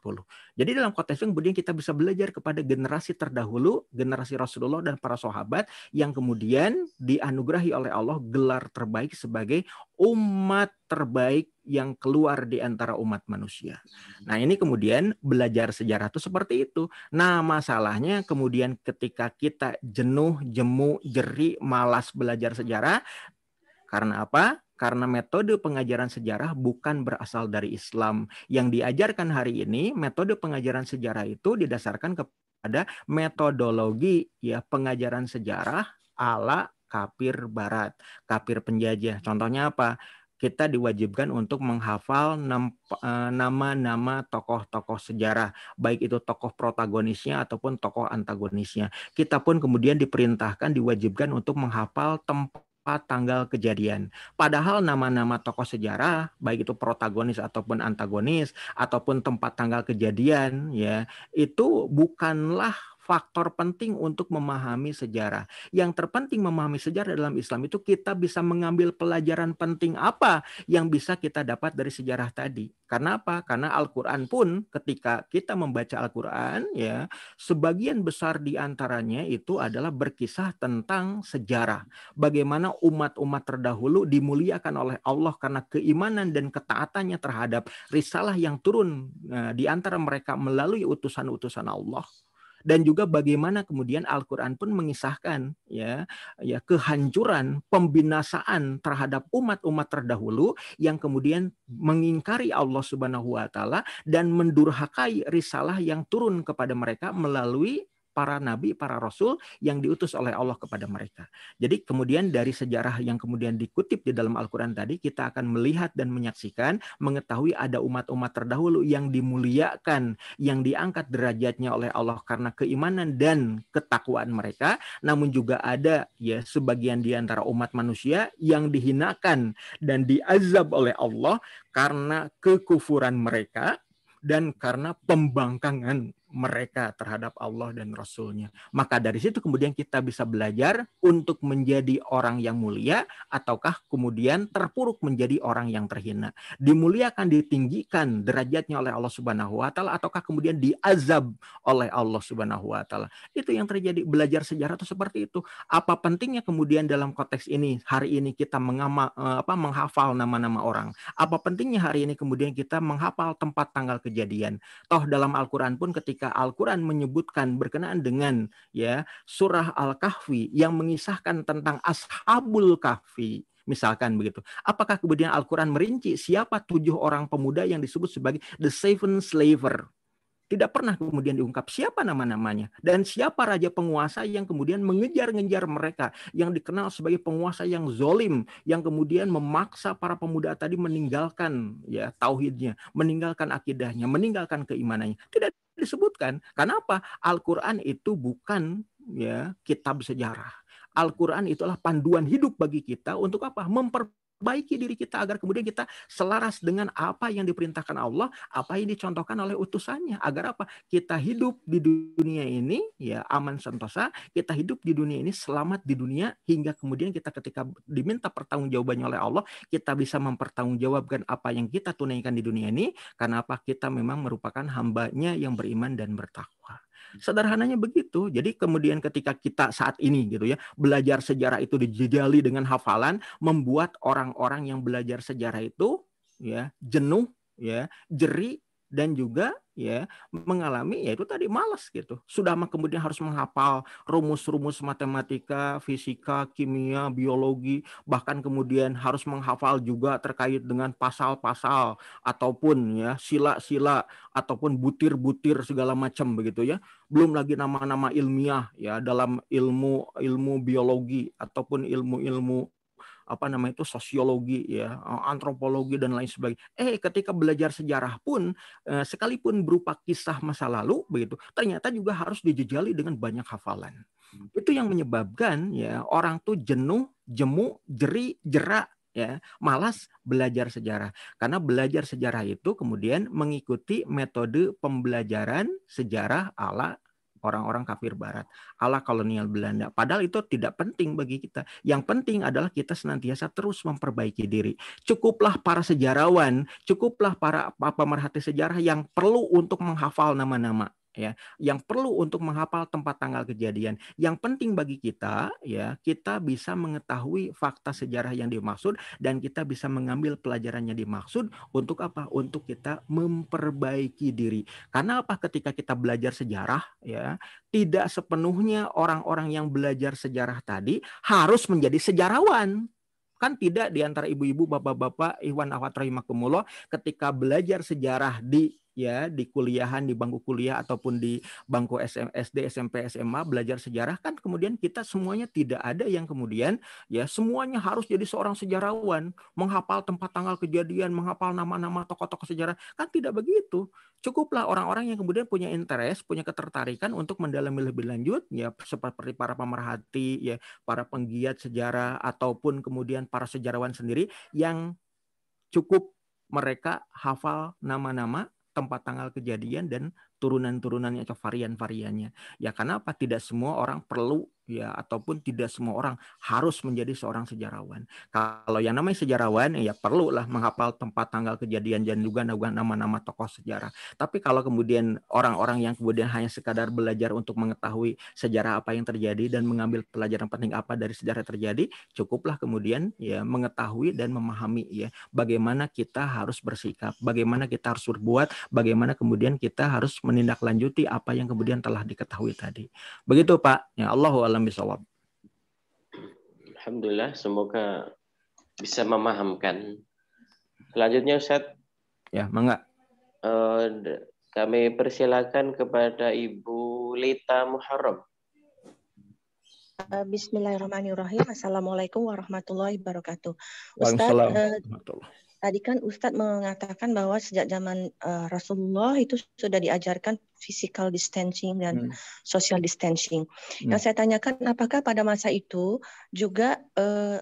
Jadi dalam konteks itu kemudian kita bisa belajar kepada generasi terdahulu, generasi Rasulullah dan para sahabat yang kemudian dianugerahi oleh Allah gelar terbaik sebagai umat terbaik yang keluar di antara umat manusia. Hmm. Nah, ini kemudian belajar sejarah itu seperti itu. Nah, masalahnya kemudian ketika kita jenuh, jemu, jeri, malas belajar sejarah karena apa? Karena metode pengajaran sejarah bukan berasal dari Islam. Yang diajarkan hari ini, metode pengajaran sejarah itu didasarkan kepada metodologi ya pengajaran sejarah ala kapir barat, kapir penjajah. Contohnya apa? kita diwajibkan untuk menghafal eh, nama-nama tokoh-tokoh sejarah, baik itu tokoh protagonisnya ataupun tokoh antagonisnya. Kita pun kemudian diperintahkan, diwajibkan untuk menghafal tempat tanggal kejadian. Padahal nama-nama tokoh sejarah, baik itu protagonis ataupun antagonis, ataupun tempat tanggal kejadian, ya itu bukanlah faktor penting untuk memahami sejarah. Yang terpenting memahami sejarah dalam Islam itu kita bisa mengambil pelajaran penting apa yang bisa kita dapat dari sejarah tadi. Karena apa? Karena Al-Qur'an pun ketika kita membaca Al-Qur'an ya, sebagian besar di antaranya itu adalah berkisah tentang sejarah. Bagaimana umat-umat terdahulu dimuliakan oleh Allah karena keimanan dan ketaatannya terhadap risalah yang turun eh, di antara mereka melalui utusan-utusan Allah dan juga bagaimana kemudian Al-Qur'an pun mengisahkan ya ya kehancuran pembinasaan terhadap umat-umat terdahulu yang kemudian mengingkari Allah Subhanahu wa taala dan mendurhakai risalah yang turun kepada mereka melalui para nabi, para rasul yang diutus oleh Allah kepada mereka. Jadi kemudian dari sejarah yang kemudian dikutip di dalam Al-Qur'an tadi kita akan melihat dan menyaksikan mengetahui ada umat-umat terdahulu yang dimuliakan, yang diangkat derajatnya oleh Allah karena keimanan dan ketakwaan mereka, namun juga ada ya sebagian di antara umat manusia yang dihinakan dan diazab oleh Allah karena kekufuran mereka dan karena pembangkangan mereka terhadap Allah dan Rasulnya. Maka dari situ kemudian kita bisa belajar untuk menjadi orang yang mulia ataukah kemudian terpuruk menjadi orang yang terhina. Dimuliakan, ditinggikan derajatnya oleh Allah Subhanahu wa taala ataukah kemudian diazab oleh Allah Subhanahu wa taala. Itu yang terjadi belajar sejarah itu seperti itu. Apa pentingnya kemudian dalam konteks ini hari ini kita mengama, eh, apa menghafal nama-nama orang. Apa pentingnya hari ini kemudian kita menghafal tempat tanggal kejadian. Toh dalam Al-Qur'an pun ketika ketika Al-Qur'an menyebutkan berkenaan dengan ya surah Al-Kahfi yang mengisahkan tentang Ashabul Kahfi misalkan begitu. Apakah kemudian Al-Qur'an merinci siapa tujuh orang pemuda yang disebut sebagai the seven slaver? tidak pernah kemudian diungkap siapa nama-namanya dan siapa raja penguasa yang kemudian mengejar-ngejar mereka yang dikenal sebagai penguasa yang zolim yang kemudian memaksa para pemuda tadi meninggalkan ya tauhidnya, meninggalkan akidahnya, meninggalkan keimanannya. Tidak disebutkan. Karena apa? Al-Qur'an itu bukan ya kitab sejarah. Al-Qur'an itulah panduan hidup bagi kita untuk apa? Memper perbaiki diri kita agar kemudian kita selaras dengan apa yang diperintahkan Allah, apa yang dicontohkan oleh utusannya agar apa? Kita hidup di dunia ini ya aman sentosa, kita hidup di dunia ini selamat di dunia hingga kemudian kita ketika diminta pertanggung jawabannya oleh Allah, kita bisa mempertanggungjawabkan apa yang kita tunaikan di dunia ini karena apa? Kita memang merupakan hambanya yang beriman dan bertakwa. Sederhananya begitu. Jadi kemudian ketika kita saat ini gitu ya, belajar sejarah itu dijejali dengan hafalan, membuat orang-orang yang belajar sejarah itu ya jenuh, ya jeri dan juga ya mengalami ya itu tadi malas gitu sudah mah kemudian harus menghafal rumus-rumus matematika fisika kimia biologi bahkan kemudian harus menghafal juga terkait dengan pasal-pasal ataupun ya sila-sila ataupun butir-butir segala macam begitu ya belum lagi nama-nama ilmiah ya dalam ilmu ilmu biologi ataupun ilmu-ilmu apa namanya itu sosiologi ya, eh, antropologi dan lain sebagainya. Eh ketika belajar sejarah pun eh, sekalipun berupa kisah masa lalu begitu, ternyata juga harus dijejali dengan banyak hafalan. Hmm. Itu yang menyebabkan ya orang tuh jenuh, jemu, jeri, jerak ya malas belajar sejarah karena belajar sejarah itu kemudian mengikuti metode pembelajaran sejarah ala orang-orang kafir barat, ala kolonial Belanda. Padahal itu tidak penting bagi kita. Yang penting adalah kita senantiasa terus memperbaiki diri. Cukuplah para sejarawan, cukuplah para pemerhati sejarah yang perlu untuk menghafal nama-nama ya yang perlu untuk menghafal tempat tanggal kejadian yang penting bagi kita ya kita bisa mengetahui fakta sejarah yang dimaksud dan kita bisa mengambil pelajarannya dimaksud untuk apa untuk kita memperbaiki diri karena apa ketika kita belajar sejarah ya tidak sepenuhnya orang-orang yang belajar sejarah tadi harus menjadi sejarawan kan tidak di ibu-ibu, bapak-bapak, Iwan Awat ketika belajar sejarah di ya di kuliahan di bangku kuliah ataupun di bangku SM, SD SMP SMA belajar sejarah kan kemudian kita semuanya tidak ada yang kemudian ya semuanya harus jadi seorang sejarawan menghafal tempat tanggal kejadian menghafal nama-nama tokoh-tokoh sejarah kan tidak begitu cukuplah orang-orang yang kemudian punya interest punya ketertarikan untuk mendalami lebih lanjut ya seperti para pemerhati ya para penggiat sejarah ataupun kemudian para sejarawan sendiri yang cukup mereka hafal nama-nama tempat tanggal kejadian dan turunan-turunannya atau varian-variannya. Ya karena apa? Tidak semua orang perlu ya ataupun tidak semua orang harus menjadi seorang sejarawan. Kalau yang namanya sejarawan ya perlulah menghafal tempat tanggal kejadian dan juga nama-nama tokoh sejarah. Tapi kalau kemudian orang-orang yang kemudian hanya sekadar belajar untuk mengetahui sejarah apa yang terjadi dan mengambil pelajaran penting apa dari sejarah terjadi, cukuplah kemudian ya mengetahui dan memahami ya bagaimana kita harus bersikap, bagaimana kita harus berbuat, bagaimana kemudian kita harus menindaklanjuti apa yang kemudian telah diketahui tadi. Begitu Pak. Ya Allahu wasallam bisawab. Alhamdulillah, semoga bisa memahamkan. Selanjutnya Ustaz. Ya, mangga. Uh, kami persilakan kepada Ibu Lita Muharram. Eh, bismillahirrahmanirrahim. Assalamualaikum warahmatullahi wabarakatuh. Ustaz, uh, Tadi kan Ustadz mengatakan bahwa sejak zaman uh, Rasulullah itu sudah diajarkan physical distancing dan hmm. social distancing. Hmm. Yang saya tanyakan apakah pada masa itu juga masjid eh,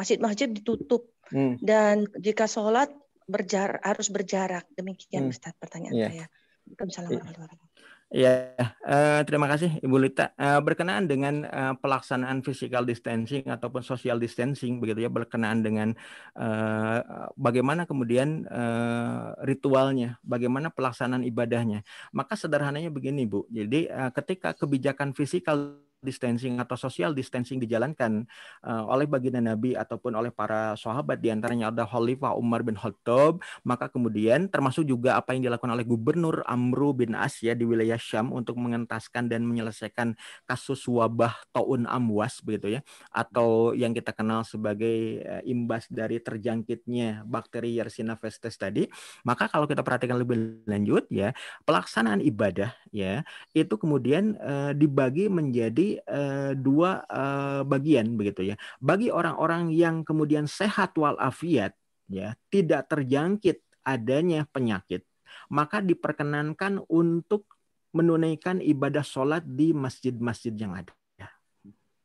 masjid-masjid ditutup hmm. dan jika sholat berjar harus berjarak demikian hmm. Ustadz pertanyaan yeah. saya. Assalamualaikum. Ya, uh, terima kasih Ibu Lita. Uh, berkenaan dengan uh, pelaksanaan physical distancing ataupun social distancing, begitu ya, berkenaan dengan uh, bagaimana kemudian uh, ritualnya, bagaimana pelaksanaan ibadahnya. Maka sederhananya begini, Bu. Jadi uh, ketika kebijakan physical distancing atau social distancing dijalankan uh, oleh baginda Nabi ataupun oleh para sahabat diantaranya ada Khalifah Umar bin Khattab maka kemudian termasuk juga apa yang dilakukan oleh Gubernur Amru bin As ya di wilayah Syam untuk mengentaskan dan menyelesaikan kasus wabah taun amwas begitu ya atau yang kita kenal sebagai uh, imbas dari terjangkitnya bakteri Yersinia pestis tadi maka kalau kita perhatikan lebih lanjut ya pelaksanaan ibadah ya itu kemudian uh, dibagi menjadi uh, dua uh, bagian begitu ya. Bagi orang-orang yang kemudian sehat walafiat ya, tidak terjangkit adanya penyakit, maka diperkenankan untuk menunaikan ibadah sholat di masjid-masjid yang ada.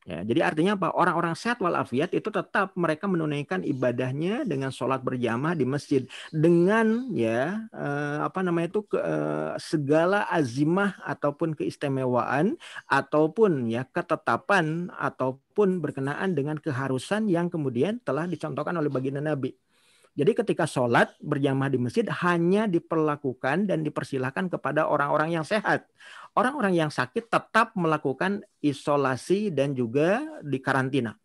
Ya, jadi artinya apa? Orang-orang sehat walafiat itu tetap mereka menunaikan ibadahnya dengan sholat berjamaah di masjid dengan ya eh, apa namanya itu ke, eh, segala azimah ataupun keistimewaan ataupun ya ketetapan ataupun berkenaan dengan keharusan yang kemudian telah dicontohkan oleh baginda Nabi. Jadi ketika sholat berjamaah di masjid hanya diperlakukan dan dipersilahkan kepada orang-orang yang sehat. Orang-orang yang sakit tetap melakukan isolasi dan juga dikarantina.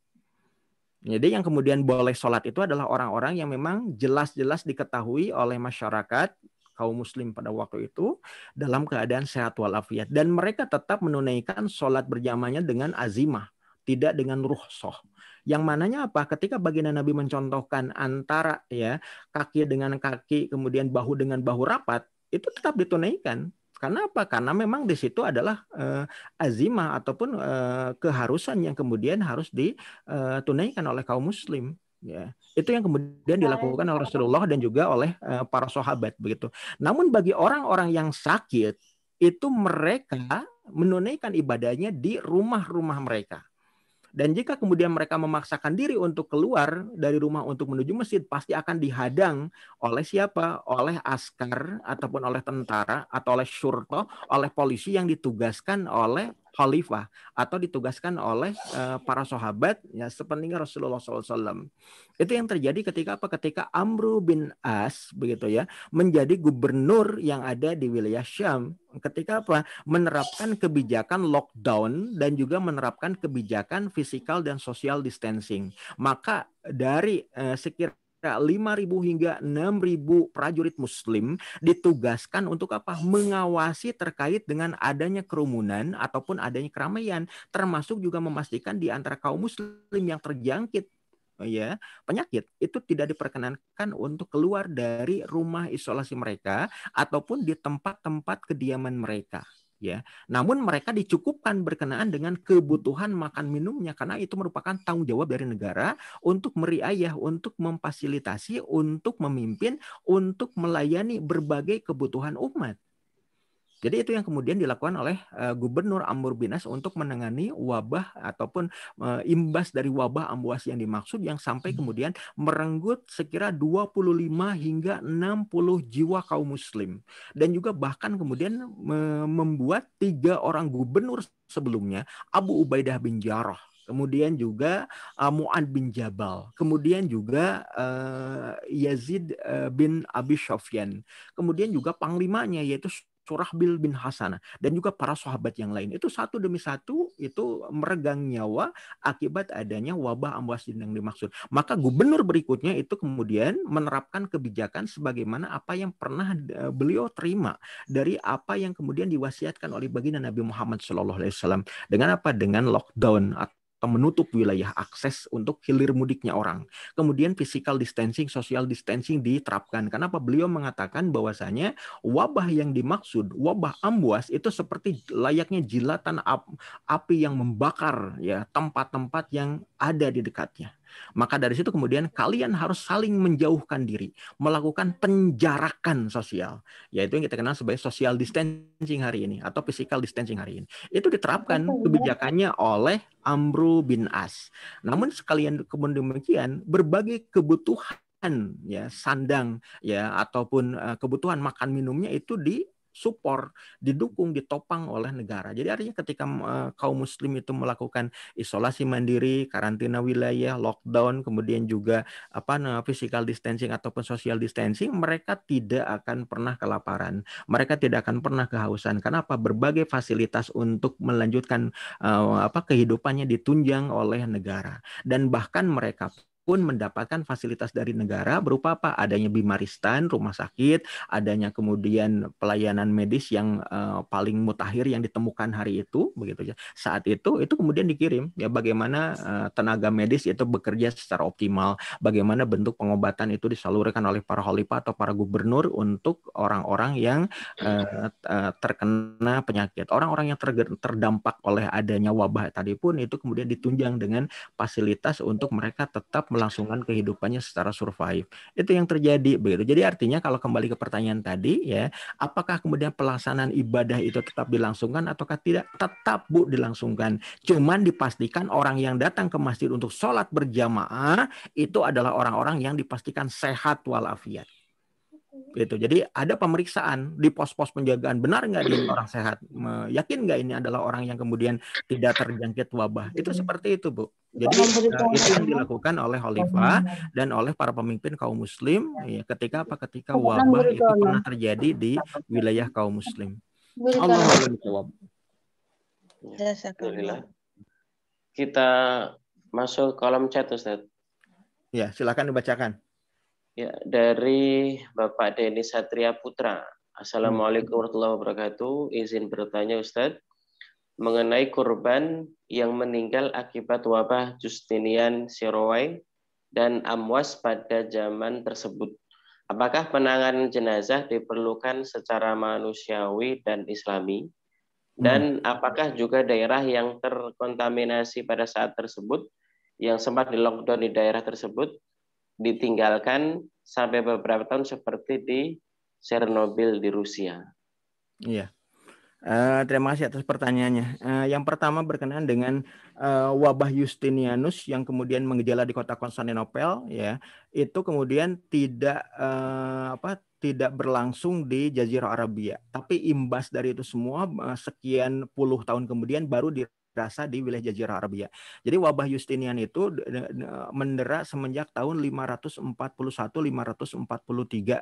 Jadi yang kemudian boleh sholat itu adalah orang-orang yang memang jelas-jelas diketahui oleh masyarakat kaum muslim pada waktu itu dalam keadaan sehat walafiat dan mereka tetap menunaikan sholat berjamaahnya dengan azimah tidak dengan ruhsoh yang mananya apa? Ketika baginda Nabi mencontohkan antara ya kaki dengan kaki kemudian bahu dengan bahu rapat itu tetap ditunaikan. Karena apa? Karena memang di situ adalah uh, azimah ataupun uh, keharusan yang kemudian harus ditunaikan eh, oleh kaum muslim ya itu yang kemudian dilakukan oleh Rasulullah dan juga oleh uh, para sahabat begitu namun bagi orang-orang yang sakit itu mereka menunaikan ibadahnya di rumah-rumah mereka dan jika kemudian mereka memaksakan diri untuk keluar dari rumah untuk menuju masjid, pasti akan dihadang oleh siapa? Oleh askar ataupun oleh tentara atau oleh syurto, oleh polisi yang ditugaskan oleh khalifah atau ditugaskan oleh uh, para sahabat ya sepeninggal Rasulullah SAW. Itu yang terjadi ketika apa? Ketika Amru bin As begitu ya menjadi gubernur yang ada di wilayah Syam. Ketika apa? Menerapkan kebijakan lockdown dan juga menerapkan kebijakan physical dan social distancing. Maka dari uh, sekiranya 5.000 hingga 6.000 prajurit muslim ditugaskan untuk apa? Mengawasi terkait dengan adanya kerumunan ataupun adanya keramaian, termasuk juga memastikan di antara kaum muslim yang terjangkit ya penyakit itu tidak diperkenankan untuk keluar dari rumah isolasi mereka ataupun di tempat-tempat kediaman mereka ya. Namun mereka dicukupkan berkenaan dengan kebutuhan makan minumnya karena itu merupakan tanggung jawab dari negara untuk meriayah, untuk memfasilitasi, untuk memimpin, untuk melayani berbagai kebutuhan umat. Jadi itu yang kemudian dilakukan oleh uh, Gubernur Amur Binas untuk menangani wabah ataupun uh, imbas dari wabah ambuas yang dimaksud yang sampai hmm. kemudian merenggut sekira 25 hingga 60 jiwa kaum muslim dan juga bahkan kemudian me membuat tiga orang gubernur sebelumnya Abu Ubaidah bin Jarrah kemudian juga uh, Mu'ad bin Jabal, kemudian juga uh, Yazid uh, bin Abi Sofyan, kemudian juga panglimanya yaitu Surahbil bin Hasanah dan juga para sahabat yang lain itu satu demi satu itu meregang nyawa akibat adanya wabah amwasin yang dimaksud. Maka gubernur berikutnya itu kemudian menerapkan kebijakan sebagaimana apa yang pernah e, beliau terima dari apa yang kemudian diwasiatkan oleh baginda Nabi Muhammad SAW dengan apa dengan lockdown menutup wilayah akses untuk hilir mudiknya orang. Kemudian physical distancing, social distancing diterapkan. Kenapa beliau mengatakan bahwasanya wabah yang dimaksud, wabah ambuas itu seperti layaknya jilatan api yang membakar ya tempat-tempat yang ada di dekatnya. Maka dari situ kemudian kalian harus saling menjauhkan diri, melakukan penjarakan sosial, yaitu yang kita kenal sebagai social distancing hari ini atau physical distancing hari ini. Itu diterapkan kebijakannya oleh Amru bin As. Namun sekalian kemudian demikian, berbagai kebutuhan ya sandang ya ataupun eh, kebutuhan makan minumnya itu di disupport, didukung, ditopang oleh negara. Jadi artinya ketika eh, kaum muslim itu melakukan isolasi mandiri, karantina wilayah, lockdown, kemudian juga apa namanya physical distancing ataupun social distancing, mereka tidak akan pernah kelaparan. Mereka tidak akan pernah kehausan. Kenapa? Berbagai fasilitas untuk melanjutkan eh, apa kehidupannya ditunjang oleh negara dan bahkan mereka pun mendapatkan fasilitas dari negara berupa apa? Adanya bimaristan, rumah sakit, adanya kemudian pelayanan medis yang uh, paling mutakhir yang ditemukan hari itu, begitu ya. Saat itu itu kemudian dikirim ya bagaimana uh, tenaga medis itu bekerja secara optimal, bagaimana bentuk pengobatan itu disalurkan oleh para holipa atau para gubernur untuk orang-orang yang uh, terkena penyakit. Orang-orang yang ter terdampak oleh adanya wabah tadi pun itu kemudian ditunjang dengan fasilitas untuk mereka tetap melangsungkan kehidupannya secara survive. Itu yang terjadi begitu. Jadi artinya kalau kembali ke pertanyaan tadi ya, apakah kemudian pelaksanaan ibadah itu tetap dilangsungkan ataukah tidak? Tetap Bu dilangsungkan. Cuman dipastikan orang yang datang ke masjid untuk sholat berjamaah itu adalah orang-orang yang dipastikan sehat walafiat gitu. Jadi ada pemeriksaan di pos-pos penjagaan benar nggak ini orang sehat, yakin nggak ini adalah orang yang kemudian tidak terjangkit wabah. Itu seperti itu bu. Jadi uh, itu yang dilakukan oleh Khalifah dan oleh para pemimpin kaum muslim ya, ya ketika apa ketika wabah itu pernah terjadi di wilayah kaum muslim. Allah Alhamdulillah. Kita masuk kolom chat Ustaz. Ya, silakan dibacakan. Ya, dari Bapak Denny Satria Putra. Assalamualaikum warahmatullahi wabarakatuh. Izin bertanya Ustadz, mengenai kurban yang meninggal akibat wabah Justinian Sirowai dan Amwas pada zaman tersebut. Apakah penanganan jenazah diperlukan secara manusiawi dan islami? Hmm. Dan apakah juga daerah yang terkontaminasi pada saat tersebut, yang sempat di lockdown di daerah tersebut, ditinggalkan sampai beberapa tahun seperti di Chernobyl di Rusia? Iya. Uh, terima kasih atas pertanyaannya. Uh, yang pertama berkenaan dengan uh, wabah Justinianus yang kemudian mengejala di kota Konstantinopel, ya itu kemudian tidak uh, apa tidak berlangsung di Jazirah Arabia, tapi imbas dari itu semua uh, sekian puluh tahun kemudian baru di berasa di wilayah Jazirah Arabia. Jadi wabah Justinian itu mendera semenjak tahun 541-543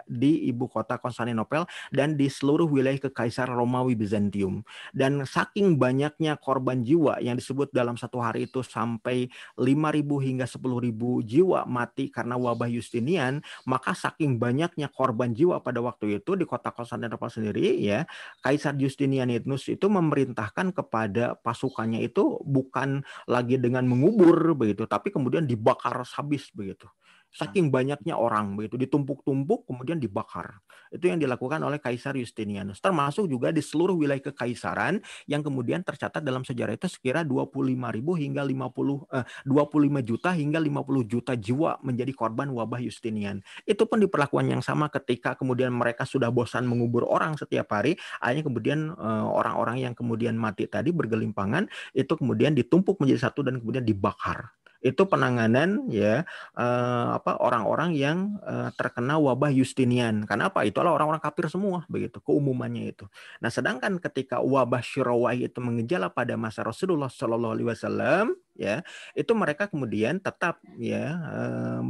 di ibu kota Konstantinopel dan di seluruh wilayah kekaisaran Romawi Bizantium. Dan saking banyaknya korban jiwa yang disebut dalam satu hari itu sampai 5.000 hingga 10.000 jiwa mati karena wabah Justinian, maka saking banyaknya korban jiwa pada waktu itu di kota Konstantinopel sendiri ya, Kaisar Justinianus itu memerintahkan kepada pasukannya itu bukan lagi dengan mengubur begitu, tapi kemudian dibakar habis begitu. Hmm. Saking banyaknya orang begitu, ditumpuk-tumpuk kemudian dibakar itu yang dilakukan oleh Kaisar Justinianus. Termasuk juga di seluruh wilayah kekaisaran yang kemudian tercatat dalam sejarah itu sekira ribu hingga 50 eh, 25 juta hingga 50 juta jiwa menjadi korban wabah Justinian. Itu pun diperlakukan yang sama ketika kemudian mereka sudah bosan mengubur orang setiap hari, akhirnya kemudian orang eh, orang-orang yang kemudian mati tadi bergelimpangan itu kemudian ditumpuk menjadi satu dan kemudian dibakar itu penanganan ya eh, apa orang-orang yang eh, terkena wabah Justinian. Karena apa? Itulah orang-orang kafir semua begitu keumumannya itu. Nah, sedangkan ketika wabah Syurawai itu mengejala pada masa Rasulullah Shallallahu alaihi wasallam ya itu mereka kemudian tetap ya eh,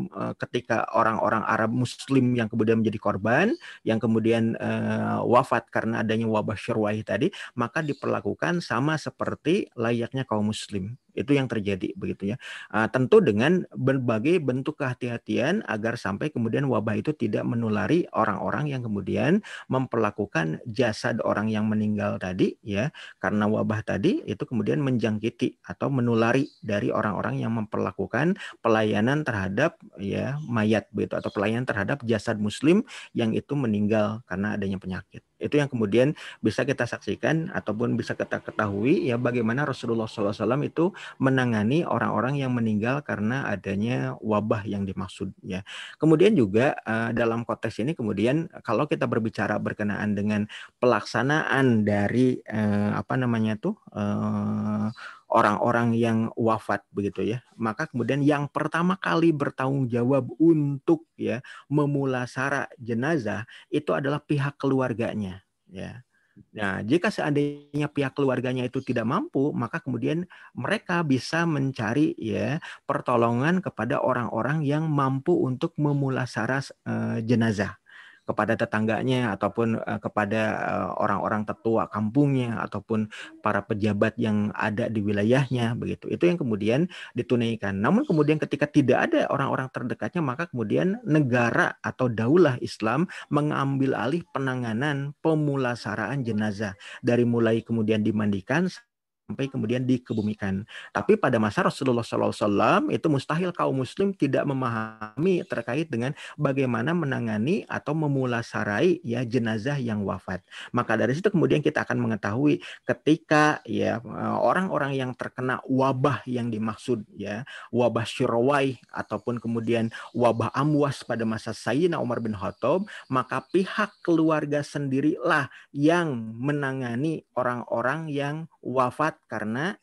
ketika orang-orang Arab Muslim yang kemudian menjadi korban yang kemudian uh, wafat karena adanya wabah syarwahi tadi maka diperlakukan sama seperti layaknya kaum Muslim itu yang terjadi begitu ya uh, tentu dengan berbagai bentuk kehati-hatian agar sampai kemudian wabah itu tidak menulari orang-orang yang kemudian memperlakukan jasad orang yang meninggal tadi ya karena wabah tadi itu kemudian menjangkiti atau menulari dari orang-orang yang memperlakukan pelayanan terhadap ya mayat begitu atau pelayanan terhadap jasad muslim yang itu meninggal karena adanya penyakit. Itu yang kemudian bisa kita saksikan ataupun bisa kita ketahui ya bagaimana Rasulullah SAW itu menangani orang-orang yang meninggal karena adanya wabah yang dimaksud ya. Kemudian juga eh, dalam konteks ini kemudian kalau kita berbicara berkenaan dengan pelaksanaan dari eh, apa namanya tuh eh, orang-orang yang wafat begitu ya. Maka kemudian yang pertama kali bertanggung jawab untuk ya memulasara jenazah itu adalah pihak keluarganya ya. Nah, jika seandainya pihak keluarganya itu tidak mampu, maka kemudian mereka bisa mencari ya pertolongan kepada orang-orang yang mampu untuk memulasara uh, eh, jenazah kepada tetangganya ataupun eh, kepada eh, orang-orang tetua kampungnya ataupun para pejabat yang ada di wilayahnya begitu. Itu yang kemudian ditunaikan. Namun kemudian ketika tidak ada orang-orang terdekatnya maka kemudian negara atau daulah Islam mengambil alih penanganan pemulasaraan jenazah dari mulai kemudian dimandikan sampai kemudian dikebumikan. Tapi pada masa Rasulullah SAW itu mustahil kaum muslim tidak memahami terkait dengan bagaimana menangani atau memulasarai ya jenazah yang wafat. Maka dari situ kemudian kita akan mengetahui ketika ya orang-orang yang terkena wabah yang dimaksud ya wabah syurawai ataupun kemudian wabah amwas pada masa Sayyidina Umar bin Khattab, maka pihak keluarga sendirilah yang menangani orang-orang yang wafat karena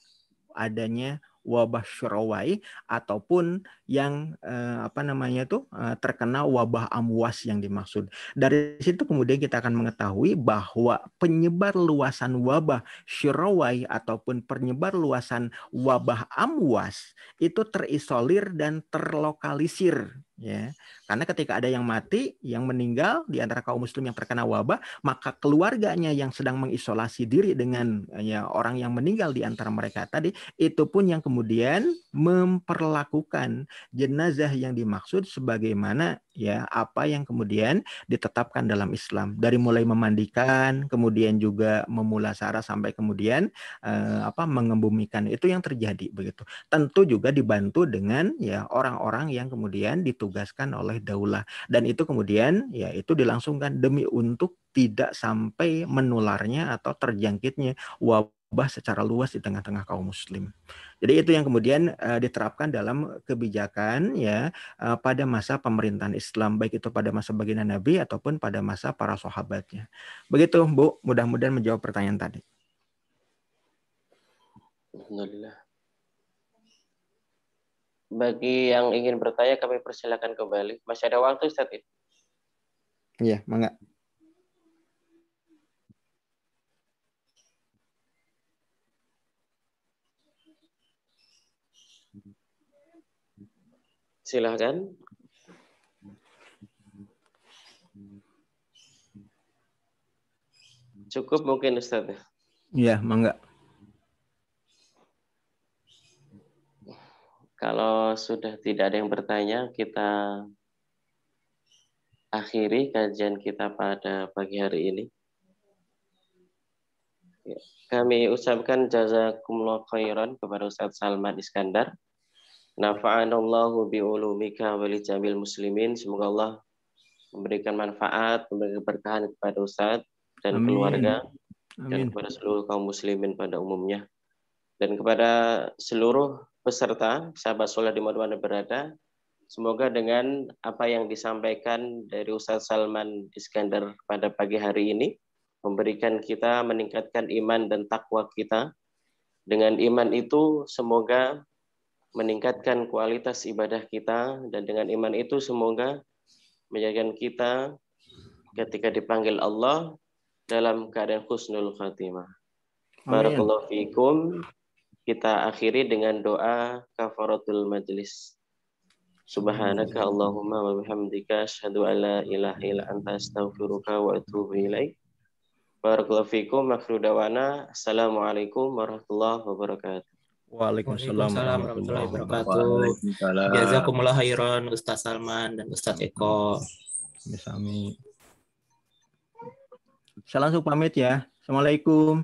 adanya wabah syurawai ataupun yang eh, apa namanya itu eh, terkena wabah amwas yang dimaksud. Dari situ kemudian kita akan mengetahui bahwa penyebar luasan wabah syurawai ataupun penyebar luasan wabah amwas itu terisolir dan terlokalisir ya karena ketika ada yang mati yang meninggal di antara kaum muslim yang terkena wabah maka keluarganya yang sedang mengisolasi diri dengan ya orang yang meninggal di antara mereka tadi itu pun yang kemudian memperlakukan jenazah yang dimaksud sebagaimana ya apa yang kemudian ditetapkan dalam Islam dari mulai memandikan kemudian juga memulasara sampai kemudian eh, apa mengembumikan itu yang terjadi begitu tentu juga dibantu dengan ya orang-orang yang kemudian ditutup ditugaskan oleh daulah dan itu kemudian ya itu dilangsungkan demi untuk tidak sampai menularnya atau terjangkitnya wabah secara luas di tengah-tengah kaum muslim. Jadi itu yang kemudian uh, diterapkan dalam kebijakan ya uh, pada masa pemerintahan Islam baik itu pada masa baginda Nabi ataupun pada masa para sahabatnya. Begitu Bu, mudah-mudahan menjawab pertanyaan tadi. Alhamdulillah. Bagi yang ingin bertanya, kami persilakan kembali. Masih ada waktu, Ustaz? Iya, mangga. Silahkan. Cukup mungkin Ustaz. Iya, mangga. Kalau sudah tidak ada yang bertanya, kita akhiri kajian kita pada pagi hari ini. Ya, kami ucapkan jazakumullah khairan kepada Ustaz Salman Iskandar. Nafa'anallahu bi'ulumika walijamil jamil muslimin. Semoga Allah memberikan manfaat, memberikan keberkahan kepada Ustaz dan Amin. keluarga Amin. dan kepada seluruh kaum muslimin pada umumnya dan kepada seluruh peserta, sahabat sholat di mana-mana berada. Semoga dengan apa yang disampaikan dari Ustaz Salman Iskandar pada pagi hari ini, memberikan kita meningkatkan iman dan takwa kita. Dengan iman itu, semoga meningkatkan kualitas ibadah kita, dan dengan iman itu, semoga menjadikan kita ketika dipanggil Allah dalam keadaan khusnul khatimah. Barakallahu fiikum kita akhiri dengan doa kafaratul majlis. Subhanaka Allahumma wa bihamdika asyhadu an la ilaha illa anta astaghfiruka wa atubu ilaik. Barakallahu fikum dawana. Assalamualaikum warahmatullahi wabarakatuh. Waalaikumsalam warahmatullahi wabarakatuh. Jazakumullah khairan Ustaz Salman dan Ustaz Eko. Salam pamit ya. Assalamualaikum.